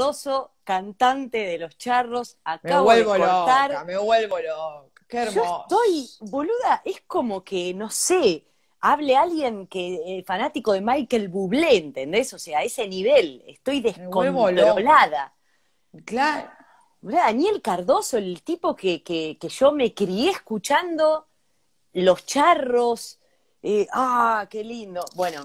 Cardoso, cantante de Los Charros, acabo de cortar. me vuelvo loca, qué hermoso. estoy, boluda, es como que, no sé, hable alguien que eh, fanático de Michael Bublé, ¿entendés? O sea, a ese nivel, estoy descontrolada. Claro. Daniel Cardoso, el tipo que, yo me crié escuchando, los charros, eh, ah, qué lindo. Bueno,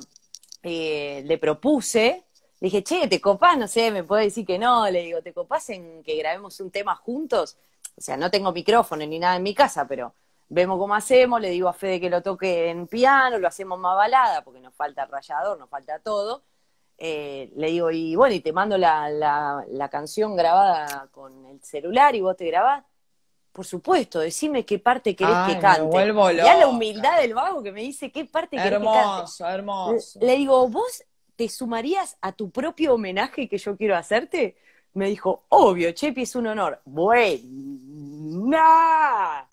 eh, le propuse le dije, che, ¿te copás? No sé, me puede decir que no. Le digo, ¿te copás en que grabemos un tema juntos? O sea, no tengo micrófono ni nada en mi casa, pero vemos cómo hacemos. Le digo a Fede que lo toque en piano, lo hacemos más balada, porque nos falta rayador, nos falta todo. Eh, le digo, y bueno, y te mando la, canción grabada con el celular y vos te grabás. Por supuesto, decime qué parte querés que cante. Ya la humildad del vago que me dice qué parte querés que cante. Hermoso, hermoso. Le digo, vos ¿te sumarías a tu propio homenaje que yo quiero hacerte? Me dijo, obvio, Chepi, es un honor. Buena.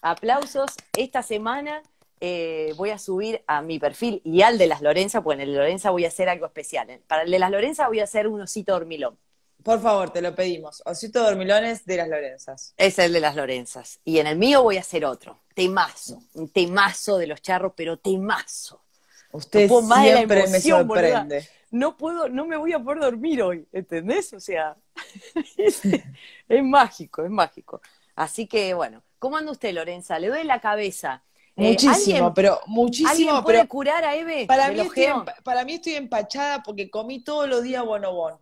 aplausos. Esta semana eh, voy a subir a mi perfil y al de las Lorenza, porque en el de Lorenza voy a hacer algo especial. Para el de las Lorenza voy a hacer un osito dormilón. Por favor, te lo pedimos. Osito es de las Lorenzas. Es el de las Lorenzas. Y en el mío voy a hacer otro. Temazo. Un temazo de los charros, pero temazo. Usted no siempre me sorprende. No puedo, no me voy a poder dormir hoy, ¿entendés? O sea, es, mágico, es mágico. Así que bueno, ¿cómo anda usted, Lorenza? Le duele la cabeza. Eh, muchísimo, pero muchísimo. ¿Alguien puede curar a Eve? Para mí, estoy, para estoy empachada porque comí todos los días bonobón.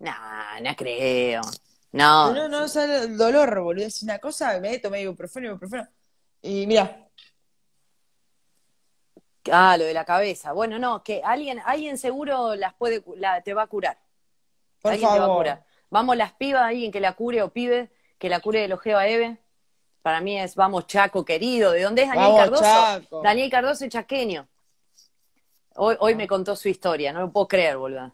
No, no creo. No. No, no, no sale el dolor, boludo. Es una cosa, me tomé ibuprofeno, ibuprofeno. Y mira, Ah, lo de la cabeza. Bueno, no, que alguien, alguien seguro las puede, te va a curar. Por favor. Vamos las pibas, alguien que la cure o pibe, que la cure de ojeo a Eve. Para mí es, vamos, Chaco, querido. ¿De dónde es Daniel Cardoso? Daniel Cardoso es chaqueño. Hoy, hoy me contó su historia, no lo puedo creer, boludo.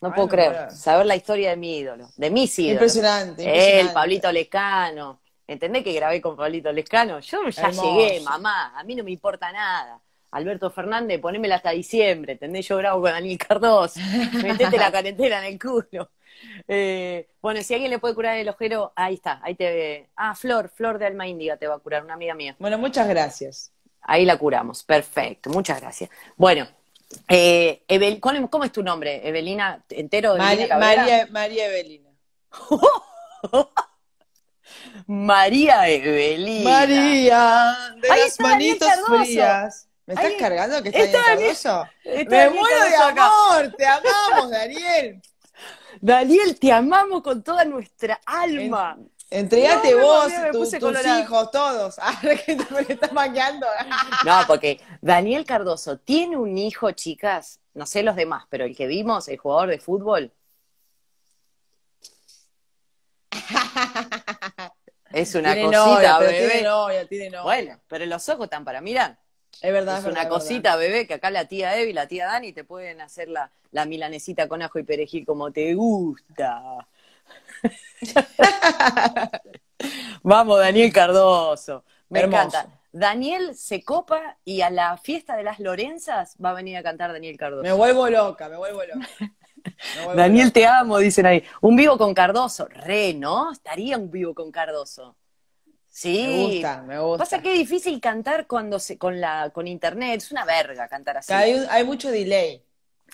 No puedo creer. Saber la historia de mi ídolo, de mis ídolos. Impresionante, El Pablito Lescano. ¿Entendés que grabé con Pablito Lescano? Yo ya llegué, mamá, a mí no me importa nada. Alberto Fernández, ponémela hasta diciembre, ¿entendés? Yo grabo con Daniel Cardoso, metete la carretera en el culo. Eh, bueno, si alguien le puede curar el ojero, ahí está, ahí te ve. Ah, Flor, Flor de Alma Índiga te va a curar, una amiga mía. Bueno, muchas gracias. Ahí la curamos, perfecto, muchas gracias. Bueno, eh, ¿cómo es tu nombre? Evelina, entero. María, María, Evelina. María Evelina. María, de las manitas frías. ¿Me estás cargando que está bien Cardoso? ¡Me muero de amor! ¡Te amamos, Daniel! Daniel, te amamos con toda nuestra alma. Entregate vos, tus hijos, todos. Ah, que me estás maqueando. no, porque Daniel Cardoso tiene un hijo, chicas, no sé los demás, pero el que vimos, el jugador de fútbol. es una cosita, bebé. Tiene novia, tiene novia. Bueno, pero los ojos están para mirar. Es verdad. Es, una cosita, bebé, que acá la tía Evi, y la tía Dani te pueden hacer la, la milanesita con ajo y perejil como te gusta. Vamos, Daniel Cardoso. Me encanta. Daniel se copa y a la fiesta de las Lorenzas va a venir a cantar Daniel Cardoso. Me vuelvo loca, me vuelvo loca. Daniel, te amo, dicen ahí. Un vivo con Cardoso. Re, ¿no? Estaría un vivo con Cardoso. Sí. Me gusta, me gusta. Pasa que es difícil cantar cuando se, con, la, con internet, es una verga cantar así. Hay, mucho delay.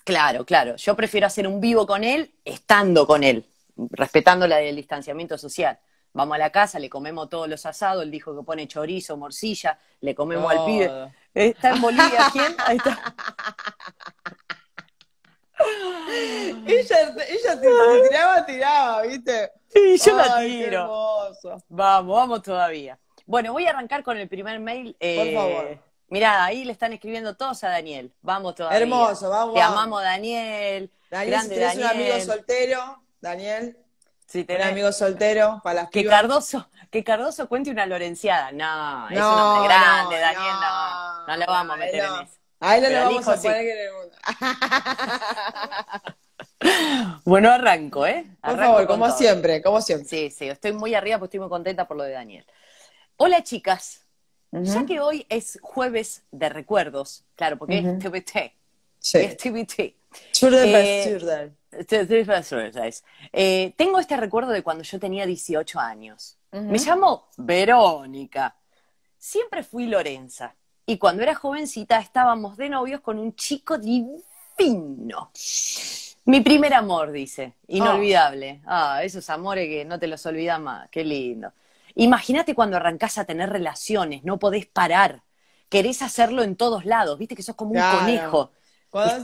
Claro, claro. Yo prefiero hacer un vivo con él estando con él, respetando la del distanciamiento social. Vamos a la casa, le comemos todos los asados, él dijo que pone chorizo, morcilla, le comemos al pibe. Está en Bolivia, ¿quién? Ahí está. ella, ella se tiraba, tiraba, ¿viste? Y yo la tiro. Vamos, vamos todavía. Bueno, voy a arrancar con el primer mail. Eh, Por favor. Mirá, ahí le están escribiendo todos a Daniel. Vamos todavía. Hermoso, vamos. Te amamos, Daniel. Daniel, Grande, si tenés un amigo soltero, Daniel. Si Un amigo soltero que Cardoso, que Cardoso cuente una lorenciada. No, es un hombre grande, Daniel. No, no, lo vamos a meter en eso. Ahí lo, lo vamos a poner sí. en el mundo. Bueno, arranco, ¿eh? como siempre, como siempre. Sí, sí, estoy muy arriba porque estoy muy contenta por lo de Daniel. Hola, chicas. Ya que hoy es jueves de recuerdos, claro, porque es TBT. Sí. Es TBT. Eh, eh, tengo este recuerdo de cuando yo tenía 18 años. Me llamo Verónica. Siempre fui Lorenza. Y cuando era jovencita estábamos de novios con un chico divino. Mi primer amor, dice. Inolvidable. Ah. ah, esos amores que no te los olvidas más. Qué lindo. Imagínate cuando arrancás a tener relaciones, no podés parar. Querés hacerlo en todos lados. Viste que sos como un conejo.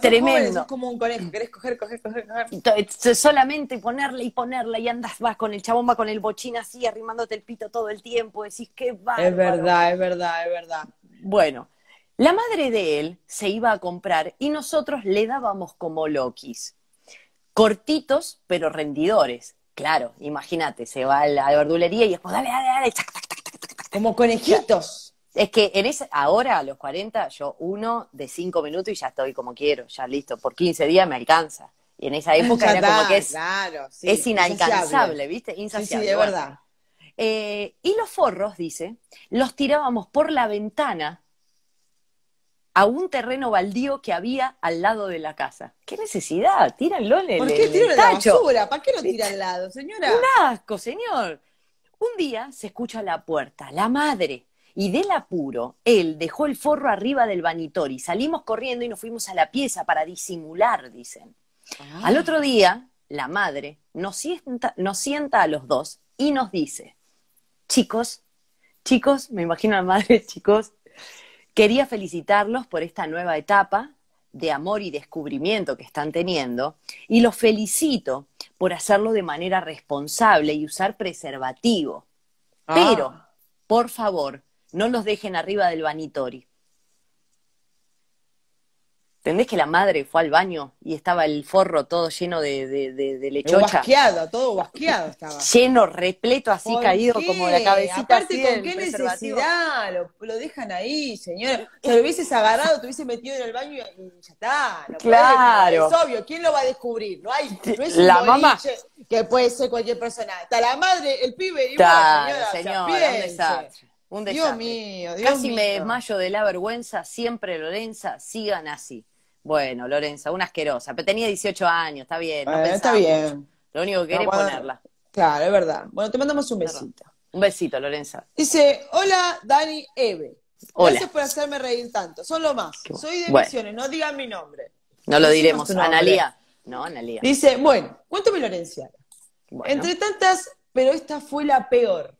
tremendo. sos como un conejo. Querés coger, coger, coger, Solamente ponerle y ponerle y andas, vas con el chabón, va con el bochín así, arrimándote el pito todo el tiempo. Decís, qué va. Es verdad, es verdad, es verdad. Bueno. La madre de él se iba a comprar y nosotros le dábamos como loquis cortitos pero rendidores. Claro, imagínate, se va a la verdulería y después dale, dale, dale, Como conejitos. Es que en ese, ahora, a los 40, yo uno de cinco minutos y ya estoy como quiero, ya listo. Por 15 días me alcanza. Y en esa época era como que es, inalcanzable, ¿viste? Insaciable. Sí, de verdad. Eh, y los forros, dice, los tirábamos por la ventana a un terreno baldío que había al lado de la casa. ¿Qué necesidad? ¡Tíralo en el ¿Por qué tiran la basura? ¿Para qué lo tira al lado, señora? Un asco, señor. Un día se escucha a la puerta, la madre, y del apuro, él dejó el forro arriba del banitorio. y salimos corriendo y nos fuimos a la pieza para disimular, dicen. Ah. Al otro día, la madre nos sienta, nos sienta a los dos y nos dice, chicos, chicos, me imagino a la madre, chicos, Quería felicitarlos por esta nueva etapa de amor y descubrimiento que están teniendo y los felicito por hacerlo de manera responsable y usar preservativo. Ah. Pero, por favor, no los dejen arriba del vanitori. ¿Entendés que la madre fue al baño y estaba el forro todo lleno de, de, de, de eh, lechocha? Basqueado, todo basqueado estaba. Lleno, repleto, así caído como la cabecita. Aparte, ¿con qué necesidad? Lo, dejan ahí, señor. Te lo hubieses agarrado, te hubieses metido en el baño y, ya está. claro. es obvio, ¿quién lo va a descubrir? No hay. la mamá. Que puede ser cualquier persona. Está la madre, el pibe, y claro, señora, señor, está. Un Dios mío, Casi me desmayo de la vergüenza, siempre Lorenza, sigan así. Bueno, Lorenza, una asquerosa, pero tenía 18 años, está bien. está bien. Lo único que quería es ponerla. Claro, es verdad. Bueno, te mandamos un besito. Un besito, Lorenza. Dice, hola, Dani Eve. Hola. Gracias por hacerme reír tanto. Son lo más. Soy de Misiones, no digan mi nombre. No lo diremos. Analia No, Analía. Dice, bueno, cuéntame Lorenza Entre tantas, pero esta fue la peor.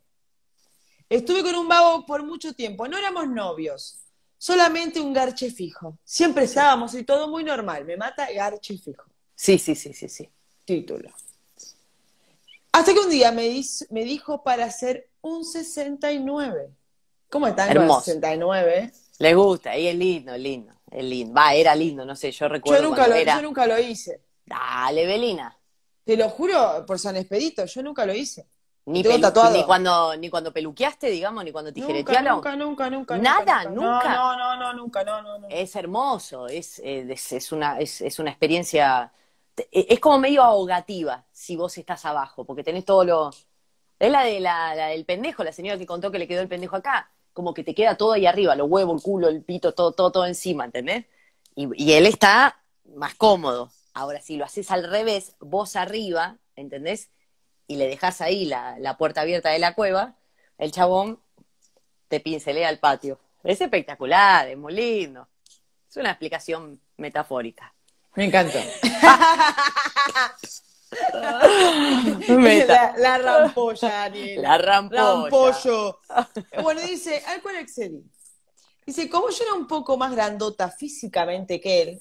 Estuve con un vago por mucho tiempo, no éramos novios, solamente un garche fijo. Siempre estábamos y todo muy normal. Me mata garche fijo. Sí, sí, sí, sí, sí. Título. Hasta que un día me, dijo para hacer un 69. ¿Cómo están Hermoso. 69? Les gusta, ahí es lindo, lindo, es lindo. Va, era lindo, no sé, yo recuerdo. Yo nunca, lo, nunca lo hice. Dale, Belina. Te lo juro, por San Expedito, yo nunca lo hice. Ni, ni cuando ni cuando peluqueaste, digamos, ni cuando tijeretearon. Nunca, nunca, nunca, nunca. Nada, nunca. No, no, no, nunca, no, Es hermoso, eh, es, es, una, es, es, una experiencia. E, es como medio ahogativa si vos estás abajo, porque tenés todo lo. Es la, de, la, del pendejo, la señora que contó que le quedó el pendejo acá. Como que te queda todo ahí arriba, los huevos, el culo, el pito, todo, todo, todo encima, ¿entendés? Y, y él está más cómodo. Ahora, si lo haces al revés, vos arriba, ¿entendés? y le dejas ahí la, puerta abierta de la cueva, el chabón te pincelea el patio. Es espectacular, es muy lindo. Es una explicación metafórica. Me encanta. la, la, rampolla, La rampolla. Bueno, dice, al cual excedí. Dice, como yo era un poco más grandota físicamente que él,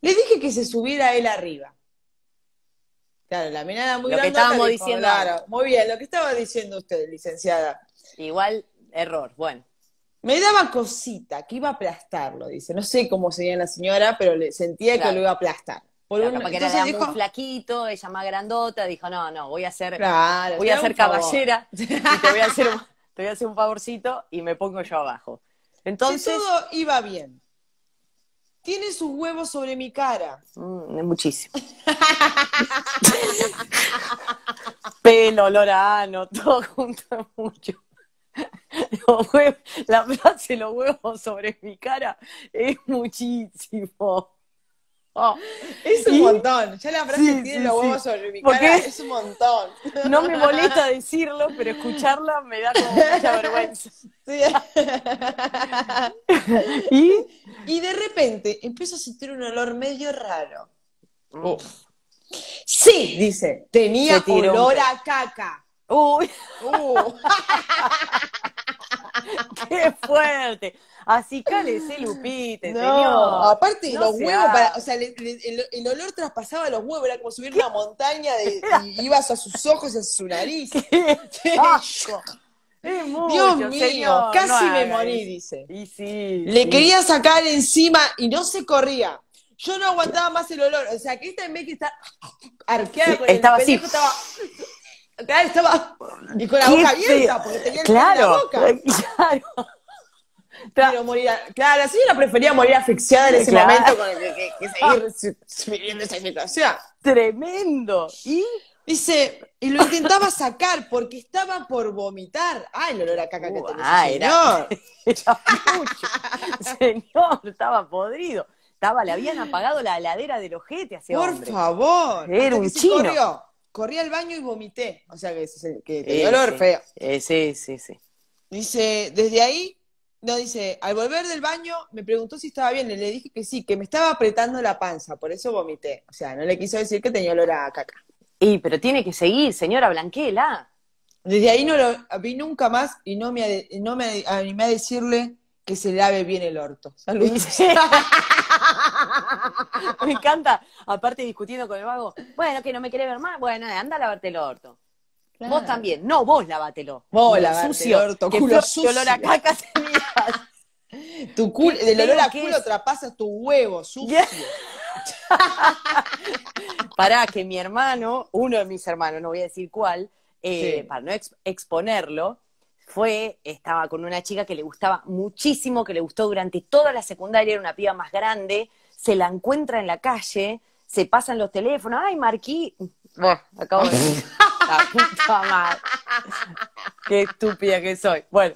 le dije que se subiera él arriba. Claro, la mirada muy grande. Lo que estábamos diciendo. muy bien, lo que estaba diciendo usted, licenciada. Igual, error, bueno. Me daba cosita, que iba a aplastarlo, dice. No sé cómo sería la señora, pero le sentía que lo iba a aplastar. Por un... porque era dijo... flaquito, ella más grandota, dijo, no, no, voy a ser, voy a ser caballera, te voy a hacer, un favorcito y me pongo yo abajo. Entonces. todo iba bien. Tiene sus huevos sobre mi cara. Mm, muchísimo. Pelo, lorano, todo junto mucho. la frase los huevos sobre mi cara es muchísimo. Oh. Es un montón. Ya la frase tiene sí, los sobre mi cara. es un montón. No me molesta decirlo, pero escucharla me da como mucha vergüenza. ¿Y? y de repente empiezo a sentir un olor medio raro. Oh. Sí, dice, tenía olor a caca. Uy. Uh. ¡Qué fuerte! Así calese, Lupita, no, señor. Aparte, los huevos, o sea, el, olor traspasaba los huevos, era como subir una montaña de, y ibas a sus ojos y a su nariz. ¿Qué? Asco. Dios mío, casi me morí, dice. Y sí, le quería sacar encima y no se corría. Yo no aguantaba más el olor. O sea, que esta en vez que está arqueada con estaba el así. estaba... Claro, estaba y con la boca abierta, porque tenía el claro, en la boca. Claro. Pero morir Claro, la señora prefería morir asfixiada en ese momento que, seguir viviendo esa situación. Tremendo. Y dice, y lo intentaba sacar porque estaba por vomitar. Ay, el olor a caca que uh, tenía. Ah, Era, era mucho. señor, estaba podrido. Estaba, le habían apagado la heladera del ojete hacia Por favor. Era un chino. Corrí al baño y vomité. O sea que, el olor feo. Eh, sí, sí, sí. Dice, desde ahí no, dice, al volver del baño me preguntó si estaba bien le dije que sí, que me estaba apretando la panza, por eso vomité. O sea, no le quiso decir que tenía olor a caca. Y, pero tiene que seguir, señora Blanquela. Desde ahí no lo vi nunca más y no me, no animé a decirle que se lave bien el orto. Saludos. me encanta, aparte discutiendo con el vago, bueno, que no me quiere ver más, bueno, anda a lavarte el orto. Vos también, no, vos lavatelo. Vos lavate orto, sucio. Que olor a caca tu culo, el olor a culo traspasas tu huevo sucio. para que mi hermano, uno de mis hermanos, no voy a decir cuál, eh, para no exponerlo, fue, estaba con una chica que le gustaba muchísimo, que le gustó durante toda la secundaria, era una piba más grande, se la encuentra en la calle, se pasan los teléfonos, ay, Marquí, acabo de... la puta madre. Qué estúpida que soy. Bueno,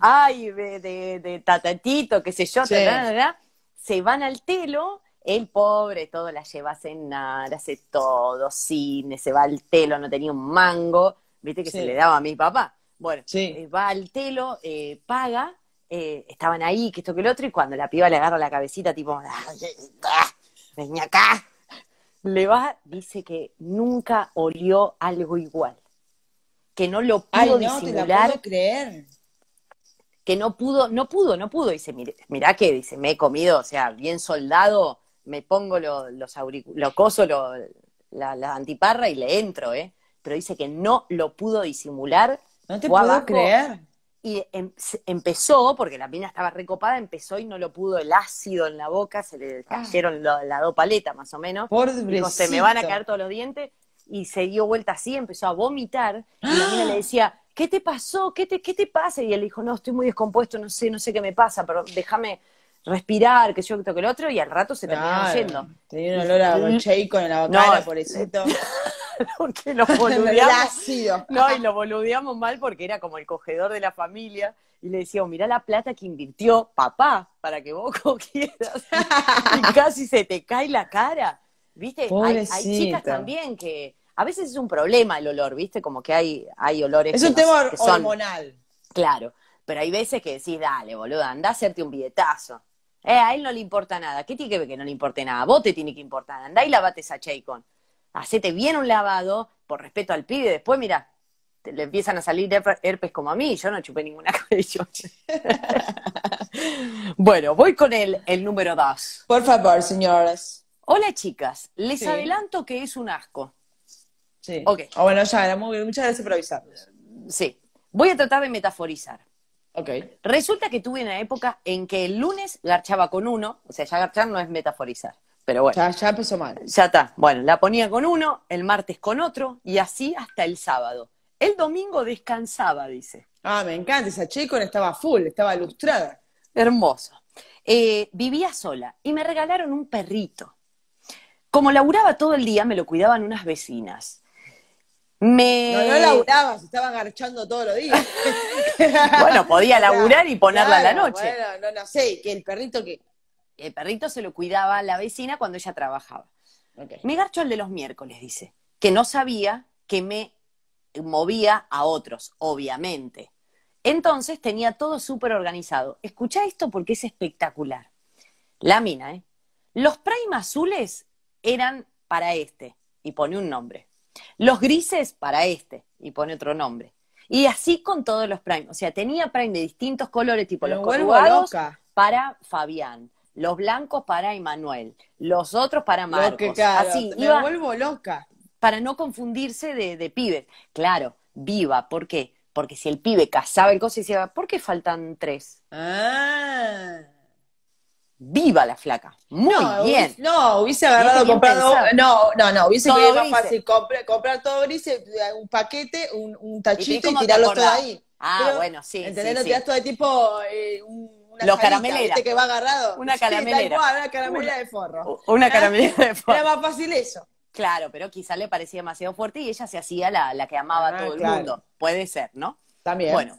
ay, de, de, tatatito, qué sé yo, se van al telo, el pobre, todo la lleva a cenar, hace todo, cine, se va al telo, no tenía un mango, viste que se le daba a mi papá. Bueno, eh, va al telo, eh, paga, eh, estaban ahí, que esto que el otro, y cuando la piba le agarra la cabecita, tipo, ah, ah, ven acá, le va, dice que nunca olió algo igual, que no lo pudo Ay, no, puedo creer que no pudo, no pudo, no pudo. Dice, mirá que, dice, me he comido, o sea, bien soldado, me pongo los auriculares, lo coso, la, antiparra y le entro, ¿eh? Pero dice que no lo pudo disimular. No te puedo creer. Y em, empezó, porque la mina estaba recopada, empezó y no lo pudo, el ácido en la boca, se le ah. cayeron las la dos paletas más o menos. Por se me van a caer todos los dientes. Y se dio vuelta así, empezó a vomitar. Y la mina le ¡Ah! decía, ¿qué te pasó? ¿Qué te, qué te pasa? Y él dijo, no, estoy muy descompuesto, no sé, no sé qué me pasa, pero déjame respirar, que yo que toque el otro, y al rato se terminó yendo. Tenía un olor a Rochey con la abacana, no, pobrecito. porque lo boludeamos. no, y lo boludeamos mal porque era como el cogedor de la familia. Y le decíamos, oh, mirá la plata que invirtió papá para que vos cogieras. y casi se te cae la cara. ¿Viste? hay, chicas también que a veces es un problema el olor, ¿viste? Como que hay, hay olores. Es un temor tema hormonal. claro, pero hay veces que decís, dale, boluda, anda, a hacerte un billetazo. Eh, a él no le importa nada. ¿Qué tiene que ver que no le importe nada? Vos te tiene que importar. Andá y lavate esa Chaycon. Hacete bien un lavado, por respeto al pibe. Después, mira, le empiezan a salir herpes como a mí, yo no chupé ninguna cabellón. bueno, voy con el, el número dos. Por favor, señoras. Hola chicas, les adelanto que es un asco. Ah, bueno, ya era muy bien. Muchas gracias por avisarnos. Sí. Voy a tratar de metaforizar. Ok. Resulta que tuve una época en que el lunes garchaba con uno. O sea, ya garchar no es metaforizar. Pero bueno. Ya, empezó mal. Ya está. Bueno, la ponía con uno, el martes con otro y así hasta el sábado. El domingo descansaba, dice. Ah, me encanta. Esa chica estaba full, estaba lustrada. Hermoso. Eh, vivía sola y me regalaron un perrito. Como laburaba todo el día, me lo cuidaban unas vecinas. Me... No, laburaba, laburabas, estaban garchando todos los días. bueno, podía laburar y ponerla a la noche. no, no sé, que el perrito que... El perrito se lo cuidaba a la vecina cuando ella trabajaba. Me garchó el de los miércoles, dice, que no sabía que me movía a otros, obviamente. Entonces tenía todo súper organizado. Escucha esto porque es espectacular. La mina, ¿eh? Los prime azules eran para este, y pone un nombre. Los grises para este, y pone otro nombre. Y así con todos los prime. O sea, tenía prime de distintos colores, tipo los corrugados para Fabián, los blancos para Emanuel, los otros para Marcos. así, me vuelvo loca. Para no confundirse de, de pibes. Claro, viva, ¿por qué? Porque si el pibe cazaba el coso y decía, ¿por qué faltan tres? Ah. Viva la flaca. Muy no, bien. no, hubiese agarrado, comprado. No, no, no, hubiese querido más fácil comprar todo gris, un paquete, un, tachito y, tirarlo todo ahí. Ah, bueno, sí. ¿Entendés? no sí, todo de tipo eh, una los que va agarrado. Una caramelera. una caramela de forro. Una caramelera de forro. Era más fácil eso. Claro, pero quizás le parecía demasiado fuerte y ella se hacía la, la que amaba a ah, todo el mundo. Puede ser, ¿no? También. Bueno,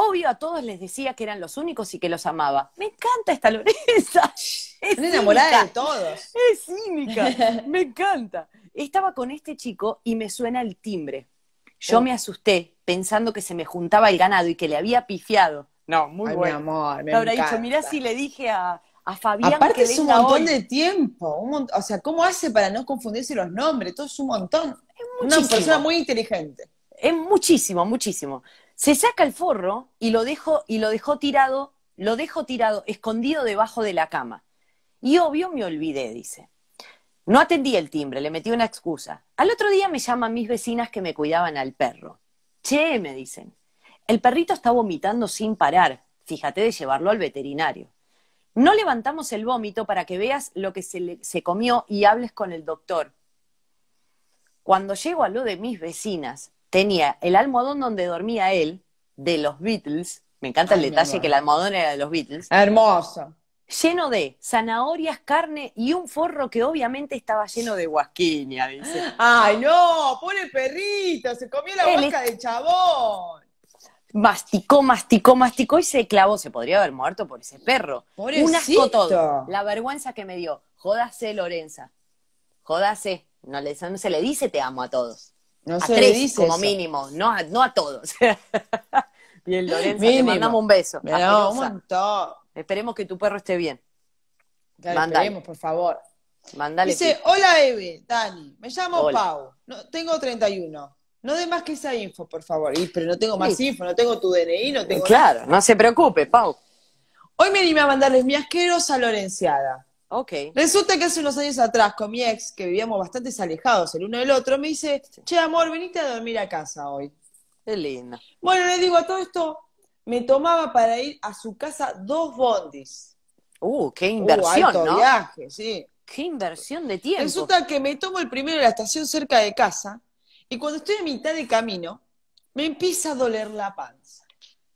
Obvio, a todos les decía que eran los únicos y que los amaba. Me encanta esta Lorenza. Es Una enamorada de todos. Es cínica, me encanta. Estaba con este chico y me suena el timbre. Yo me asusté pensando que se me juntaba el ganado y que le había pifiado. No, muy bueno. amor, me Habrá dicho, mirá si le dije a, a Fabián. Aparte es un montón de tiempo. o sea, ¿cómo hace para no confundirse los nombres? Todo es un montón. Es Una persona muy inteligente. Es muchísimo, muchísimo. Se saca el forro y lo, dejó y lo dejó tirado, lo dejó tirado, escondido debajo de la cama. Y obvio me olvidé, dice. No atendí el timbre, le metí una excusa. Al otro día me llaman mis vecinas que me cuidaban al perro. Che, me dicen, el perrito está vomitando sin parar. Fíjate de llevarlo al veterinario. No levantamos el vómito para que veas lo que se, se comió y hables con el doctor. Cuando llego a lo de mis vecinas, tenía el almohadón donde dormía él, de los Beatles, me encanta el detalle que el almohadón era de los Beatles. Hermoso. Lleno de zanahorias, carne y un forro que obviamente estaba lleno de guasquiña, dice. ¡Ay, no! ¡Pone perrito! ¡Se comió la boca chabón! Masticó, masticó, masticó y se clavó. Se podría haber muerto por ese perro. Un asco todo. La vergüenza que me dio. Jódase, Lorenza. Jódase. no se le dice te amo a todos. No como mínimo, no a, todos. Bien, Lorenza, te mandamos un beso. Esperemos que tu perro esté bien. mandaremos esperemos, por favor. Dice, hola Eve, Dani, me llamo Pau, no, tengo 31. No dé más que esa info, por favor. pero no tengo más info, no tengo tu DNI, no tengo... Claro, no se preocupe, Pau. Hoy me animé a mandarles mi asquerosa Lorenciada. Ok. Resulta que hace unos años atrás con mi ex, que vivíamos bastante alejados el uno del otro, me dice, che amor, veniste a dormir a casa hoy. Qué lindo. Bueno, le digo, a todo esto me tomaba para ir a su casa dos bondis. Uh, qué uh, inversión, viaje, sí. Qué inversión de tiempo. Resulta que me tomo el primero de la estación cerca de casa y cuando estoy a mitad de camino, me empieza a doler la panza.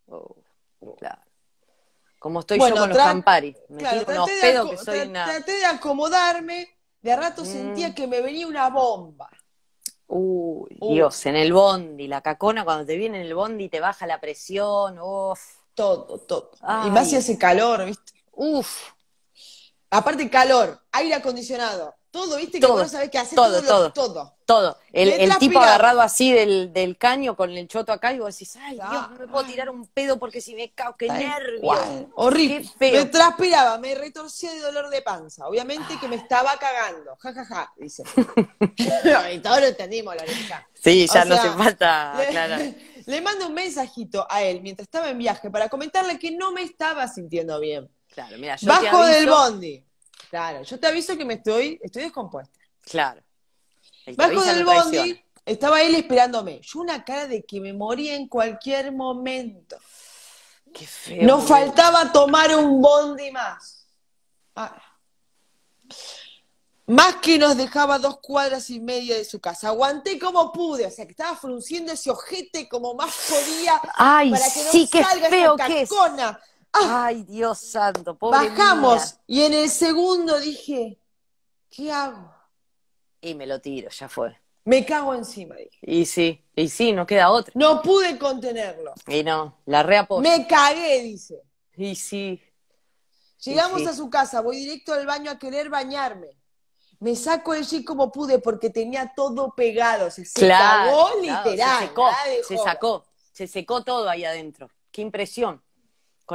Oh, claro. Como estoy yo con los Campari. claro, que soy Traté de acomodarme, de rato sentía mm. que me venía una bomba. Uy, Dios, en el bondi, la cacona cuando te viene en el bondi te baja la presión, uff. Todo, todo. Y más si hace calor, ¿viste? Uf. Aparte calor, aire acondicionado, todo, viste, que todo, sabés Todo, todo. Todo. El, tipo agarrado así del, caño con el choto acá y vos decís, ay, Dios, no me puedo ah. tirar un pedo porque si me cago, qué nervios. Horrible. Me transpiraba, me retorcía de dolor de panza. Obviamente que me estaba cagando. Ja, ja, ja, dice. y todos lo entendimos, la Sí, ya no se falta aclarar. Le, mando un mensajito a él mientras estaba en viaje para comentarle que no me estaba sintiendo bien. Claro, mira, yo Bajo del bondi. Claro, yo te aviso que me estoy, estoy descompuesta. Claro. Bajo del bondi, estaba él esperándome. Yo una cara de que me moría en cualquier momento. Qué feo. Nos faltaba tomar un bondi más. Ah. Más que nos dejaba dos cuadras y media de su casa. Aguanté como pude, o sea que estaba frunciendo ese ojete como más podía para que no sí, salga qué Ah, Ay, Dios santo, pobre Bajamos y en el segundo dije, ¿qué hago? Y me lo tiro, ya fue. Me cago encima, dije. Y sí, y sí, no queda otra. No pude contenerlo. Y no, la reapoyo. Me cagué, dice. Y sí. Llegamos a su casa, voy directo al baño a querer bañarme. Me saco el como pude porque tenía todo pegado. Se, claro, literal. se secó, se sacó, se secó todo ahí adentro. Qué impresión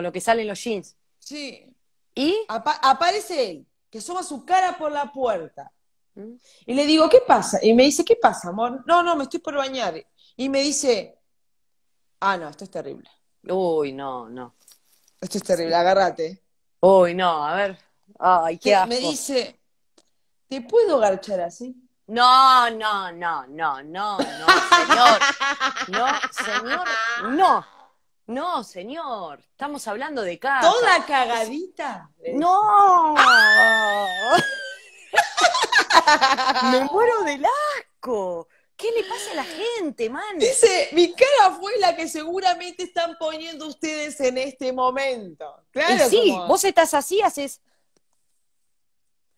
lo que salen los jeans. Sí. Y aparece él, que asoma su cara por la puerta. ¿Mm? Y le digo, ¿qué pasa? Y me dice, ¿qué pasa, amor? No, no, me estoy por bañar. Y me dice, ah, no, esto es terrible. Uy, no, no. Esto es terrible, agárrate. Uy, no, a ver. Ay, qué Me dice, ¿te puedo garchar así? No, no, no, no, no, no, señor. No, señor, no. No, señor, estamos hablando de caca. ¿Toda cagadita? ¡No! Me muero del asco. ¿Qué le pasa a la gente, man? Dice, mi cara fue la que seguramente están poniendo ustedes en este momento. Claro. sí, vos estás así, haces.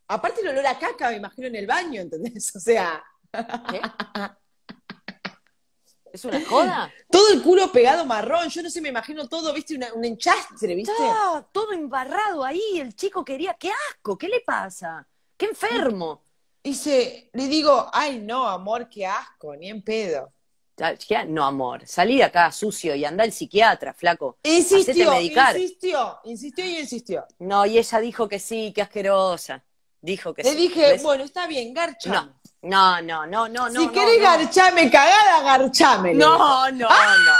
Aparte el olor a caca, me imagino, en el baño, ¿entendés? O sea. ¿Eh? ¿Es una joda? Todo el culo pegado marrón, yo no sé, me imagino todo, ¿viste? un enchastre, ¿viste? Todo, embarrado ahí, el chico quería, qué asco, ¿qué le pasa? ¡Qué enfermo! Dice, le digo, ay no, amor, qué asco, ni en pedo. No, amor, salí de acá sucio y anda al psiquiatra, flaco. Insistió, insistió, insistió y insistió. No, y ella dijo que sí, ¡qué asquerosa. Dijo que le sí. Le dije, bueno, está bien, garcha. No, no, no, no, no. Si querés garchame cagada, garchame. No, no, no.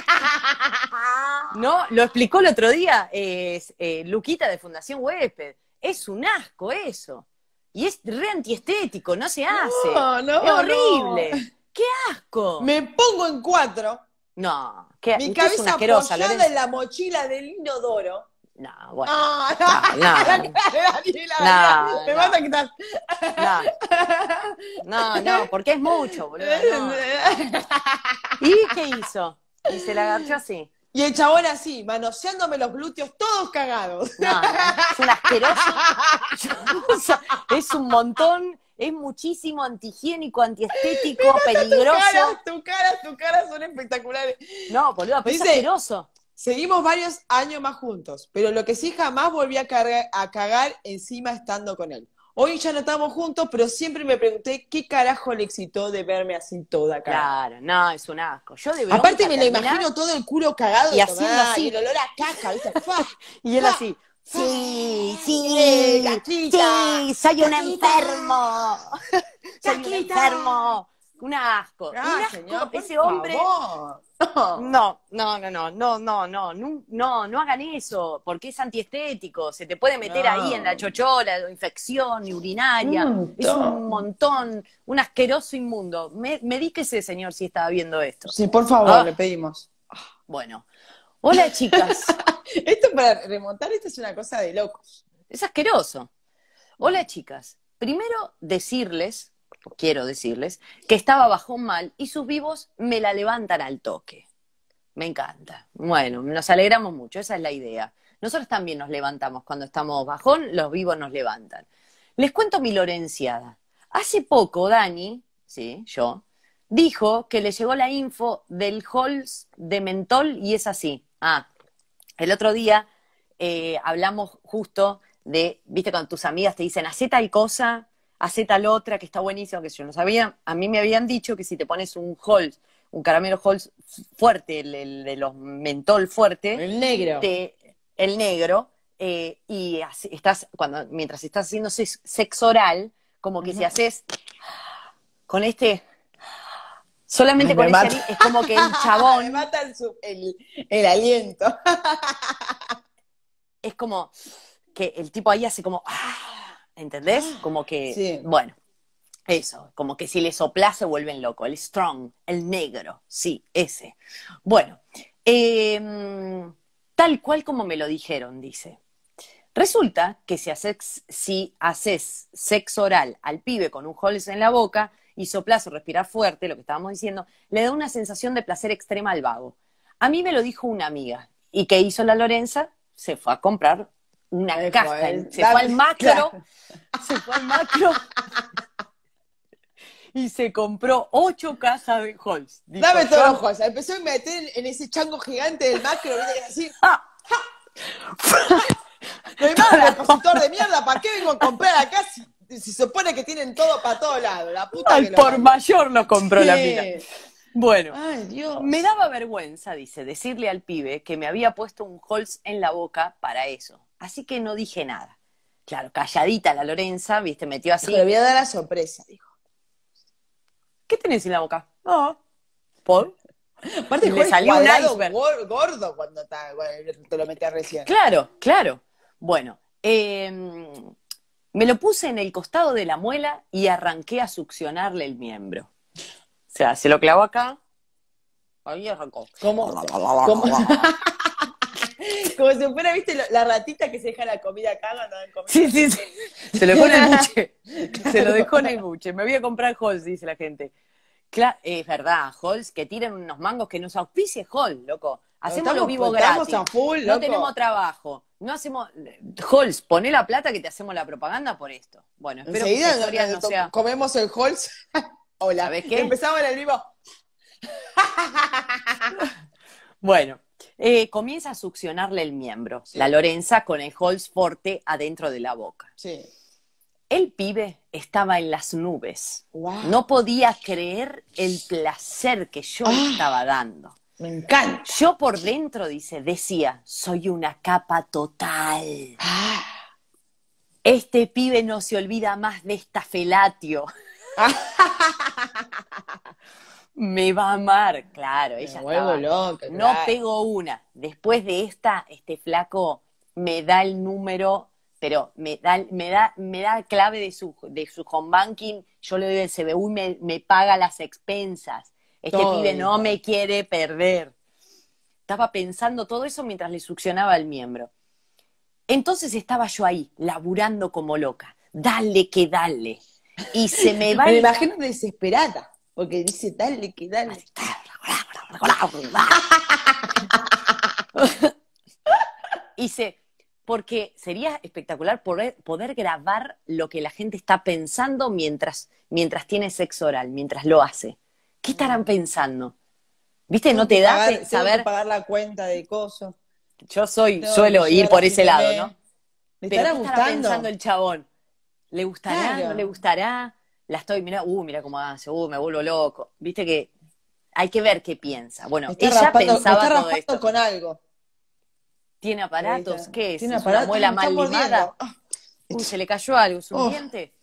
no, lo explicó el otro día es, eh, Luquita de Fundación Huésped. Es un asco eso. Y es re antiestético, no se hace. No, no, es horrible. ¡Qué asco! Me pongo en cuatro. No, qué Mi cabeza es en la mochila del inodoro. No, bueno. Ah, no, no, no, me vas a quitar. No, no, porque es mucho, boludo. ¿Y qué hizo? Y se la agarró así. Y el chabón así, manoseándome los glúteos, todos cagados. No, es un asqueroso. es un montón, es muchísimo antihigiénico, antiestético, peligroso. Tu cara, tu cara, tus caras son espectaculares. No, boludo, pero es asqueroso. Seguimos varios años más juntos, pero lo que sí jamás volví a, a cagar encima estando con él. Hoy ya no estamos juntos, pero siempre me pregunté qué carajo le excitó de verme así toda cagada. Claro, no, es un asco. Yo Aparte me lo imagino todo el culo cagado. Y haciendo así. Y el olor a caca, y él así. Sí, sí, sí, soy un enfermo. Soy un enfermo un asco. Ah, ese hombre. No, no, no, no, no, no, no, no, no hagan eso, porque es antiestético, se te puede meter ahí en la chochola, infección urinaria, es un montón, un asqueroso inmundo. Me, medíquese, señor, si estaba viendo esto. Sí, por favor, ah. le pedimos. Bueno. Hola, chicas. esto para remontar, esto es una cosa de locos. Es asqueroso. Hola, chicas. Primero, decirles quiero decirles, que estaba Bajón mal y sus vivos me la levantan al toque. Me encanta. Bueno, nos alegramos mucho, esa es la idea. Nosotros también nos levantamos cuando estamos bajón, los vivos nos levantan. Les cuento mi Lorenciada. Hace poco Dani, sí, yo, dijo que le llegó la info del Halls de Mentol y es así. Ah, el otro día eh, hablamos justo de, viste, cuando tus amigas te dicen, hace tal cosa, hace tal otra que está buenísima, que yo no sabía. A mí me habían dicho que si te pones un Halls, un caramelo Halls fuerte, el, de los mentol fuerte. El negro. el negro. Eh, y estás, cuando, mientras estás haciendo sexo oral, como que si haces con este, Solamente con ese es como que el chabón. Me mata el, aliento. es como que el tipo ahí hace como. ¡ah! ¿Entendés? Ah, como que, bueno, eso, como que si le soplazo se vuelven loco. El strong, el negro, sí, ese. Bueno, em, tal cual como me lo dijeron, dice. Resulta que si haces, si sexo oral al pibe con un holes en la boca y soplazo o respirar fuerte, lo que estábamos diciendo, le da una sensación de placer extrema al vago. A mí me lo dijo una amiga y que hizo la Lorenza, se fue a comprar una se, fue al macro, se fue al macro y se compró ocho casas de Holz. Dame todos los Empezó a meter en ese chango gigante del macro, y así. Ah. ¡Ja! ¡Ja! No hay más, repositor de mierda, ¿para qué vengo a comprar acá si, se supone que tienen todo para todos lados? La puta por mayor no compró la mina. Bueno, Ay, Dios. me daba vergüenza, dice, decirle al pibe que me había puesto un Holz en la boca para eso Así que no dije nada. Claro, calladita la Lorenza, viste, metió así. Le voy a dar la sorpresa, dijo. ¿Qué tenés en la boca? No. ¿Por? Aparte, le salió un gordo cuando te lo metías recién. Claro, claro. Bueno, em, me lo puse en el costado de la muela y arranqué a succionarle el miembro. O sea, se lo clavo acá, ahí arrancó. ¿Cómo? Como si fuera, viste, la ratita que se deja la comida acá cuando Sí, sí, sí. Se lo dejó en el buche. Se lo dejó en el buche. Me voy a comprar Halls, dice la gente. es verdad, Halls, que tiren unos mangos que nos auspicie Halls, loco. Hacemos lo vivo gratis. No tenemos trabajo. No hacemos. Halls, poné la plata que te hacemos la propaganda por esto. Bueno, Comemos el Halls. Hola. qué? Empezamos en el vivo. bueno. Eh, comienza a succionarle el miembro, la Lorenza, con el Holz forte adentro de la boca. El pibe estaba en las nubes. No podía creer el placer que yo le ah. estaba dando. Me encanta. Yo por dentro, dice, decía, soy una capa total. Ah. Este pibe no se olvida más de esta felatio. me va a amar, claro, ella no pego una. Después de esta, este flaco me da el número, pero me da, me da, me da clave de su, de su home banking, yo le doy el CBU y me, paga las expensas. Este pibe no me quiere perder. Estaba pensando todo eso mientras le succionaba el miembro. Entonces estaba yo ahí, laburando como loca. Dale que dale. Y se me va. me imagino desesperada porque dice tal que dale. Hice, porque sería espectacular poder, grabar lo que la gente está pensando mientras, mientras tiene sexo oral, mientras lo hace. ¿Qué estarán pensando? ¿Viste? no te da saber. Para pagar la cuenta de coso. Yo soy, suelo ir por ese lado, ¿no? ¿Le estará ¿qué estará pensando el chabón? ¿Le gustará? Claro. ¿No le gustará no le gustará la estoy, mirando, uh, mira cómo hace, uh, me vuelvo loco. Viste que hay que ver qué piensa. Bueno, ella pensaba con algo. ¿Tiene aparatos? ¿Qué es? ¿Tiene ¿Es una muela se le cayó algo, su diente.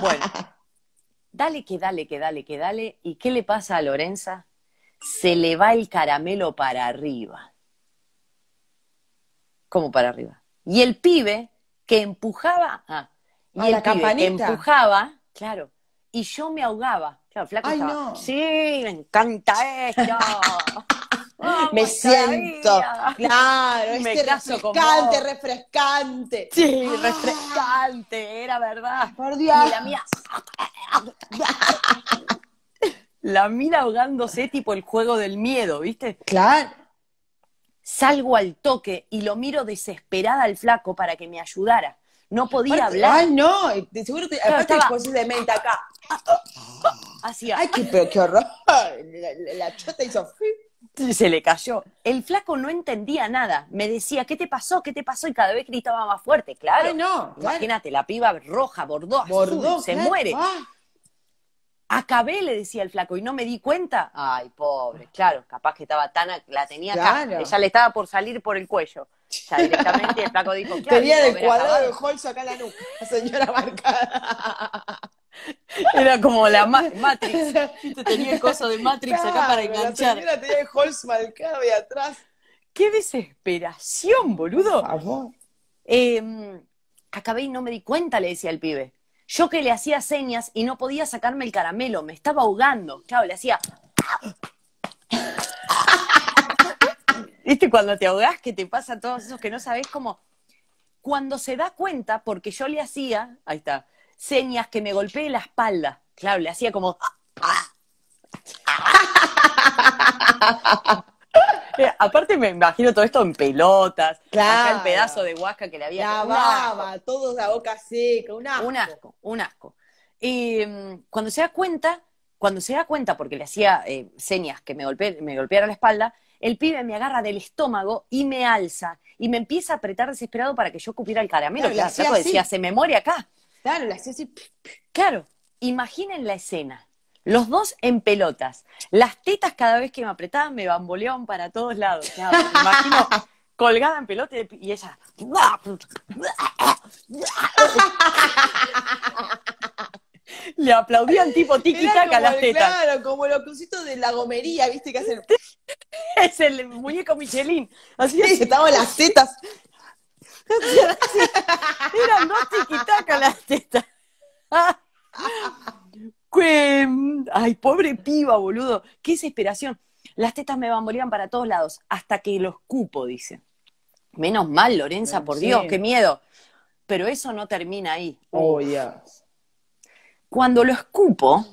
Bueno, dale que dale, que dale, que dale. ¿Y qué le pasa a Lorenza? Se le va el caramelo para arriba. ¿Cómo para arriba? Y el pibe que empujaba, ah, y el la pibe que empujaba, claro, y yo me ahogaba. Claro, flaco Ay, sí, me encanta esto. me siento, claro, este me refrescante, refrescante. Sí, ah. refrescante, era verdad. Por Dios. Y la mía. la mira ahogándose, tipo el juego del miedo, ¿viste? Claro. Salgo al toque y lo miro desesperada al flaco para que me ayudara no podía hablar. Ay, no, eh, de seguro te, claro, aparte de acá. Hacía. Ay, qué, qué horror. La, chota hizo. Se le cayó. El flaco no entendía nada. Me decía, ¿qué te pasó? ¿Qué te pasó? Y cada vez gritaba más fuerte, claro. Ay, no. Imagínate, la piba roja, bordó, se muere. Ah. Acabé, le decía el flaco, y no me di cuenta. Ay, pobre, claro, capaz que estaba tan. La tenía acá. Ella le estaba por salir por el cuello. Ya directamente el dijo, Tenía del cuadrado de Holz acá la nuca, señora marcada. Era como la Matrix. Tenía el coso de Matrix acá para enganchar. La señora tenía el Holz marcado de atrás. ¡Qué desesperación, boludo! Em, acabé y no me di cuenta, le decía el pibe. Yo que le hacía señas y no podía sacarme el caramelo, me estaba ahogando. Claro, le hacía. ¿Viste cuando te ahogás que te pasa todos esos que no sabes cómo? Cuando se da cuenta, porque yo le hacía, ahí está, señas que me golpeé la espalda. Claro, le hacía como. Eh, aparte me imagino todo esto en pelotas, claro. el pedazo de huasca que le había... La baba, todos la boca seca, un asco. Un asco, un asco. Y mm, cuando se da cuenta, cuando se da cuenta, porque le hacía eh, señas que me, golpe, me golpeara la espalda, el pibe me agarra del estómago y me alza y me empieza a apretar desesperado para que yo cupiera el caramelo. Claro, la decía, se acá. Claro, hacía así. Claro, imaginen la escena. Los dos en pelotas. Las tetas cada vez que me apretaban me bamboleaban para todos lados. imagino colgada en pelota y ella le aplaudían tipo tiki taca las tetas. Claro, como los crucitos de la gomería, viste que hacen. es el muñeco Michelin. Así es. Estaban las tetas. Eran dos tiki las tetas. Ay, pobre piba, boludo. Qué desesperación. Las tetas me bambolían para todos lados, hasta que los cupo, dice. Menos mal, Lorenza, por Dios, qué miedo. Pero eso no termina ahí. Oh, ya. Cuando lo escupo,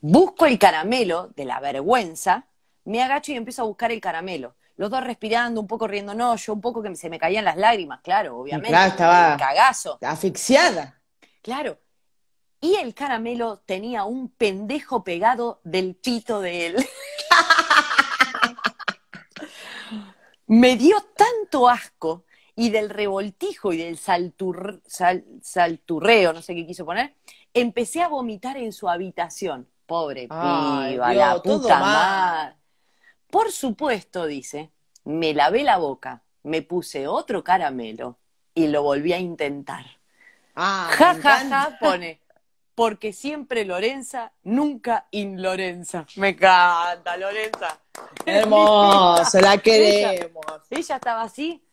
busco el caramelo de la vergüenza, me agacho y empiezo a buscar el caramelo. Los dos respirando, un poco riendo, no, yo un poco que se me caían las lágrimas, claro, obviamente. Claro, estaba cagazo. Asfixiada. Claro. Y el caramelo tenía un pendejo pegado del pito de él. me dio tanto asco y del revoltijo y del saltur, salturreo, no sé qué quiso poner, empecé a vomitar en su habitación. Pobre piba, la puta madre. Por supuesto, dice, me lavé la boca, me puse otro caramelo y lo volví a intentar. Ah, ja, ja, ja, pone. Porque siempre Lorenza, nunca Inlorenza. Me encanta, Lorenza. Hermoso, la queremos. Ella, ella, estaba así,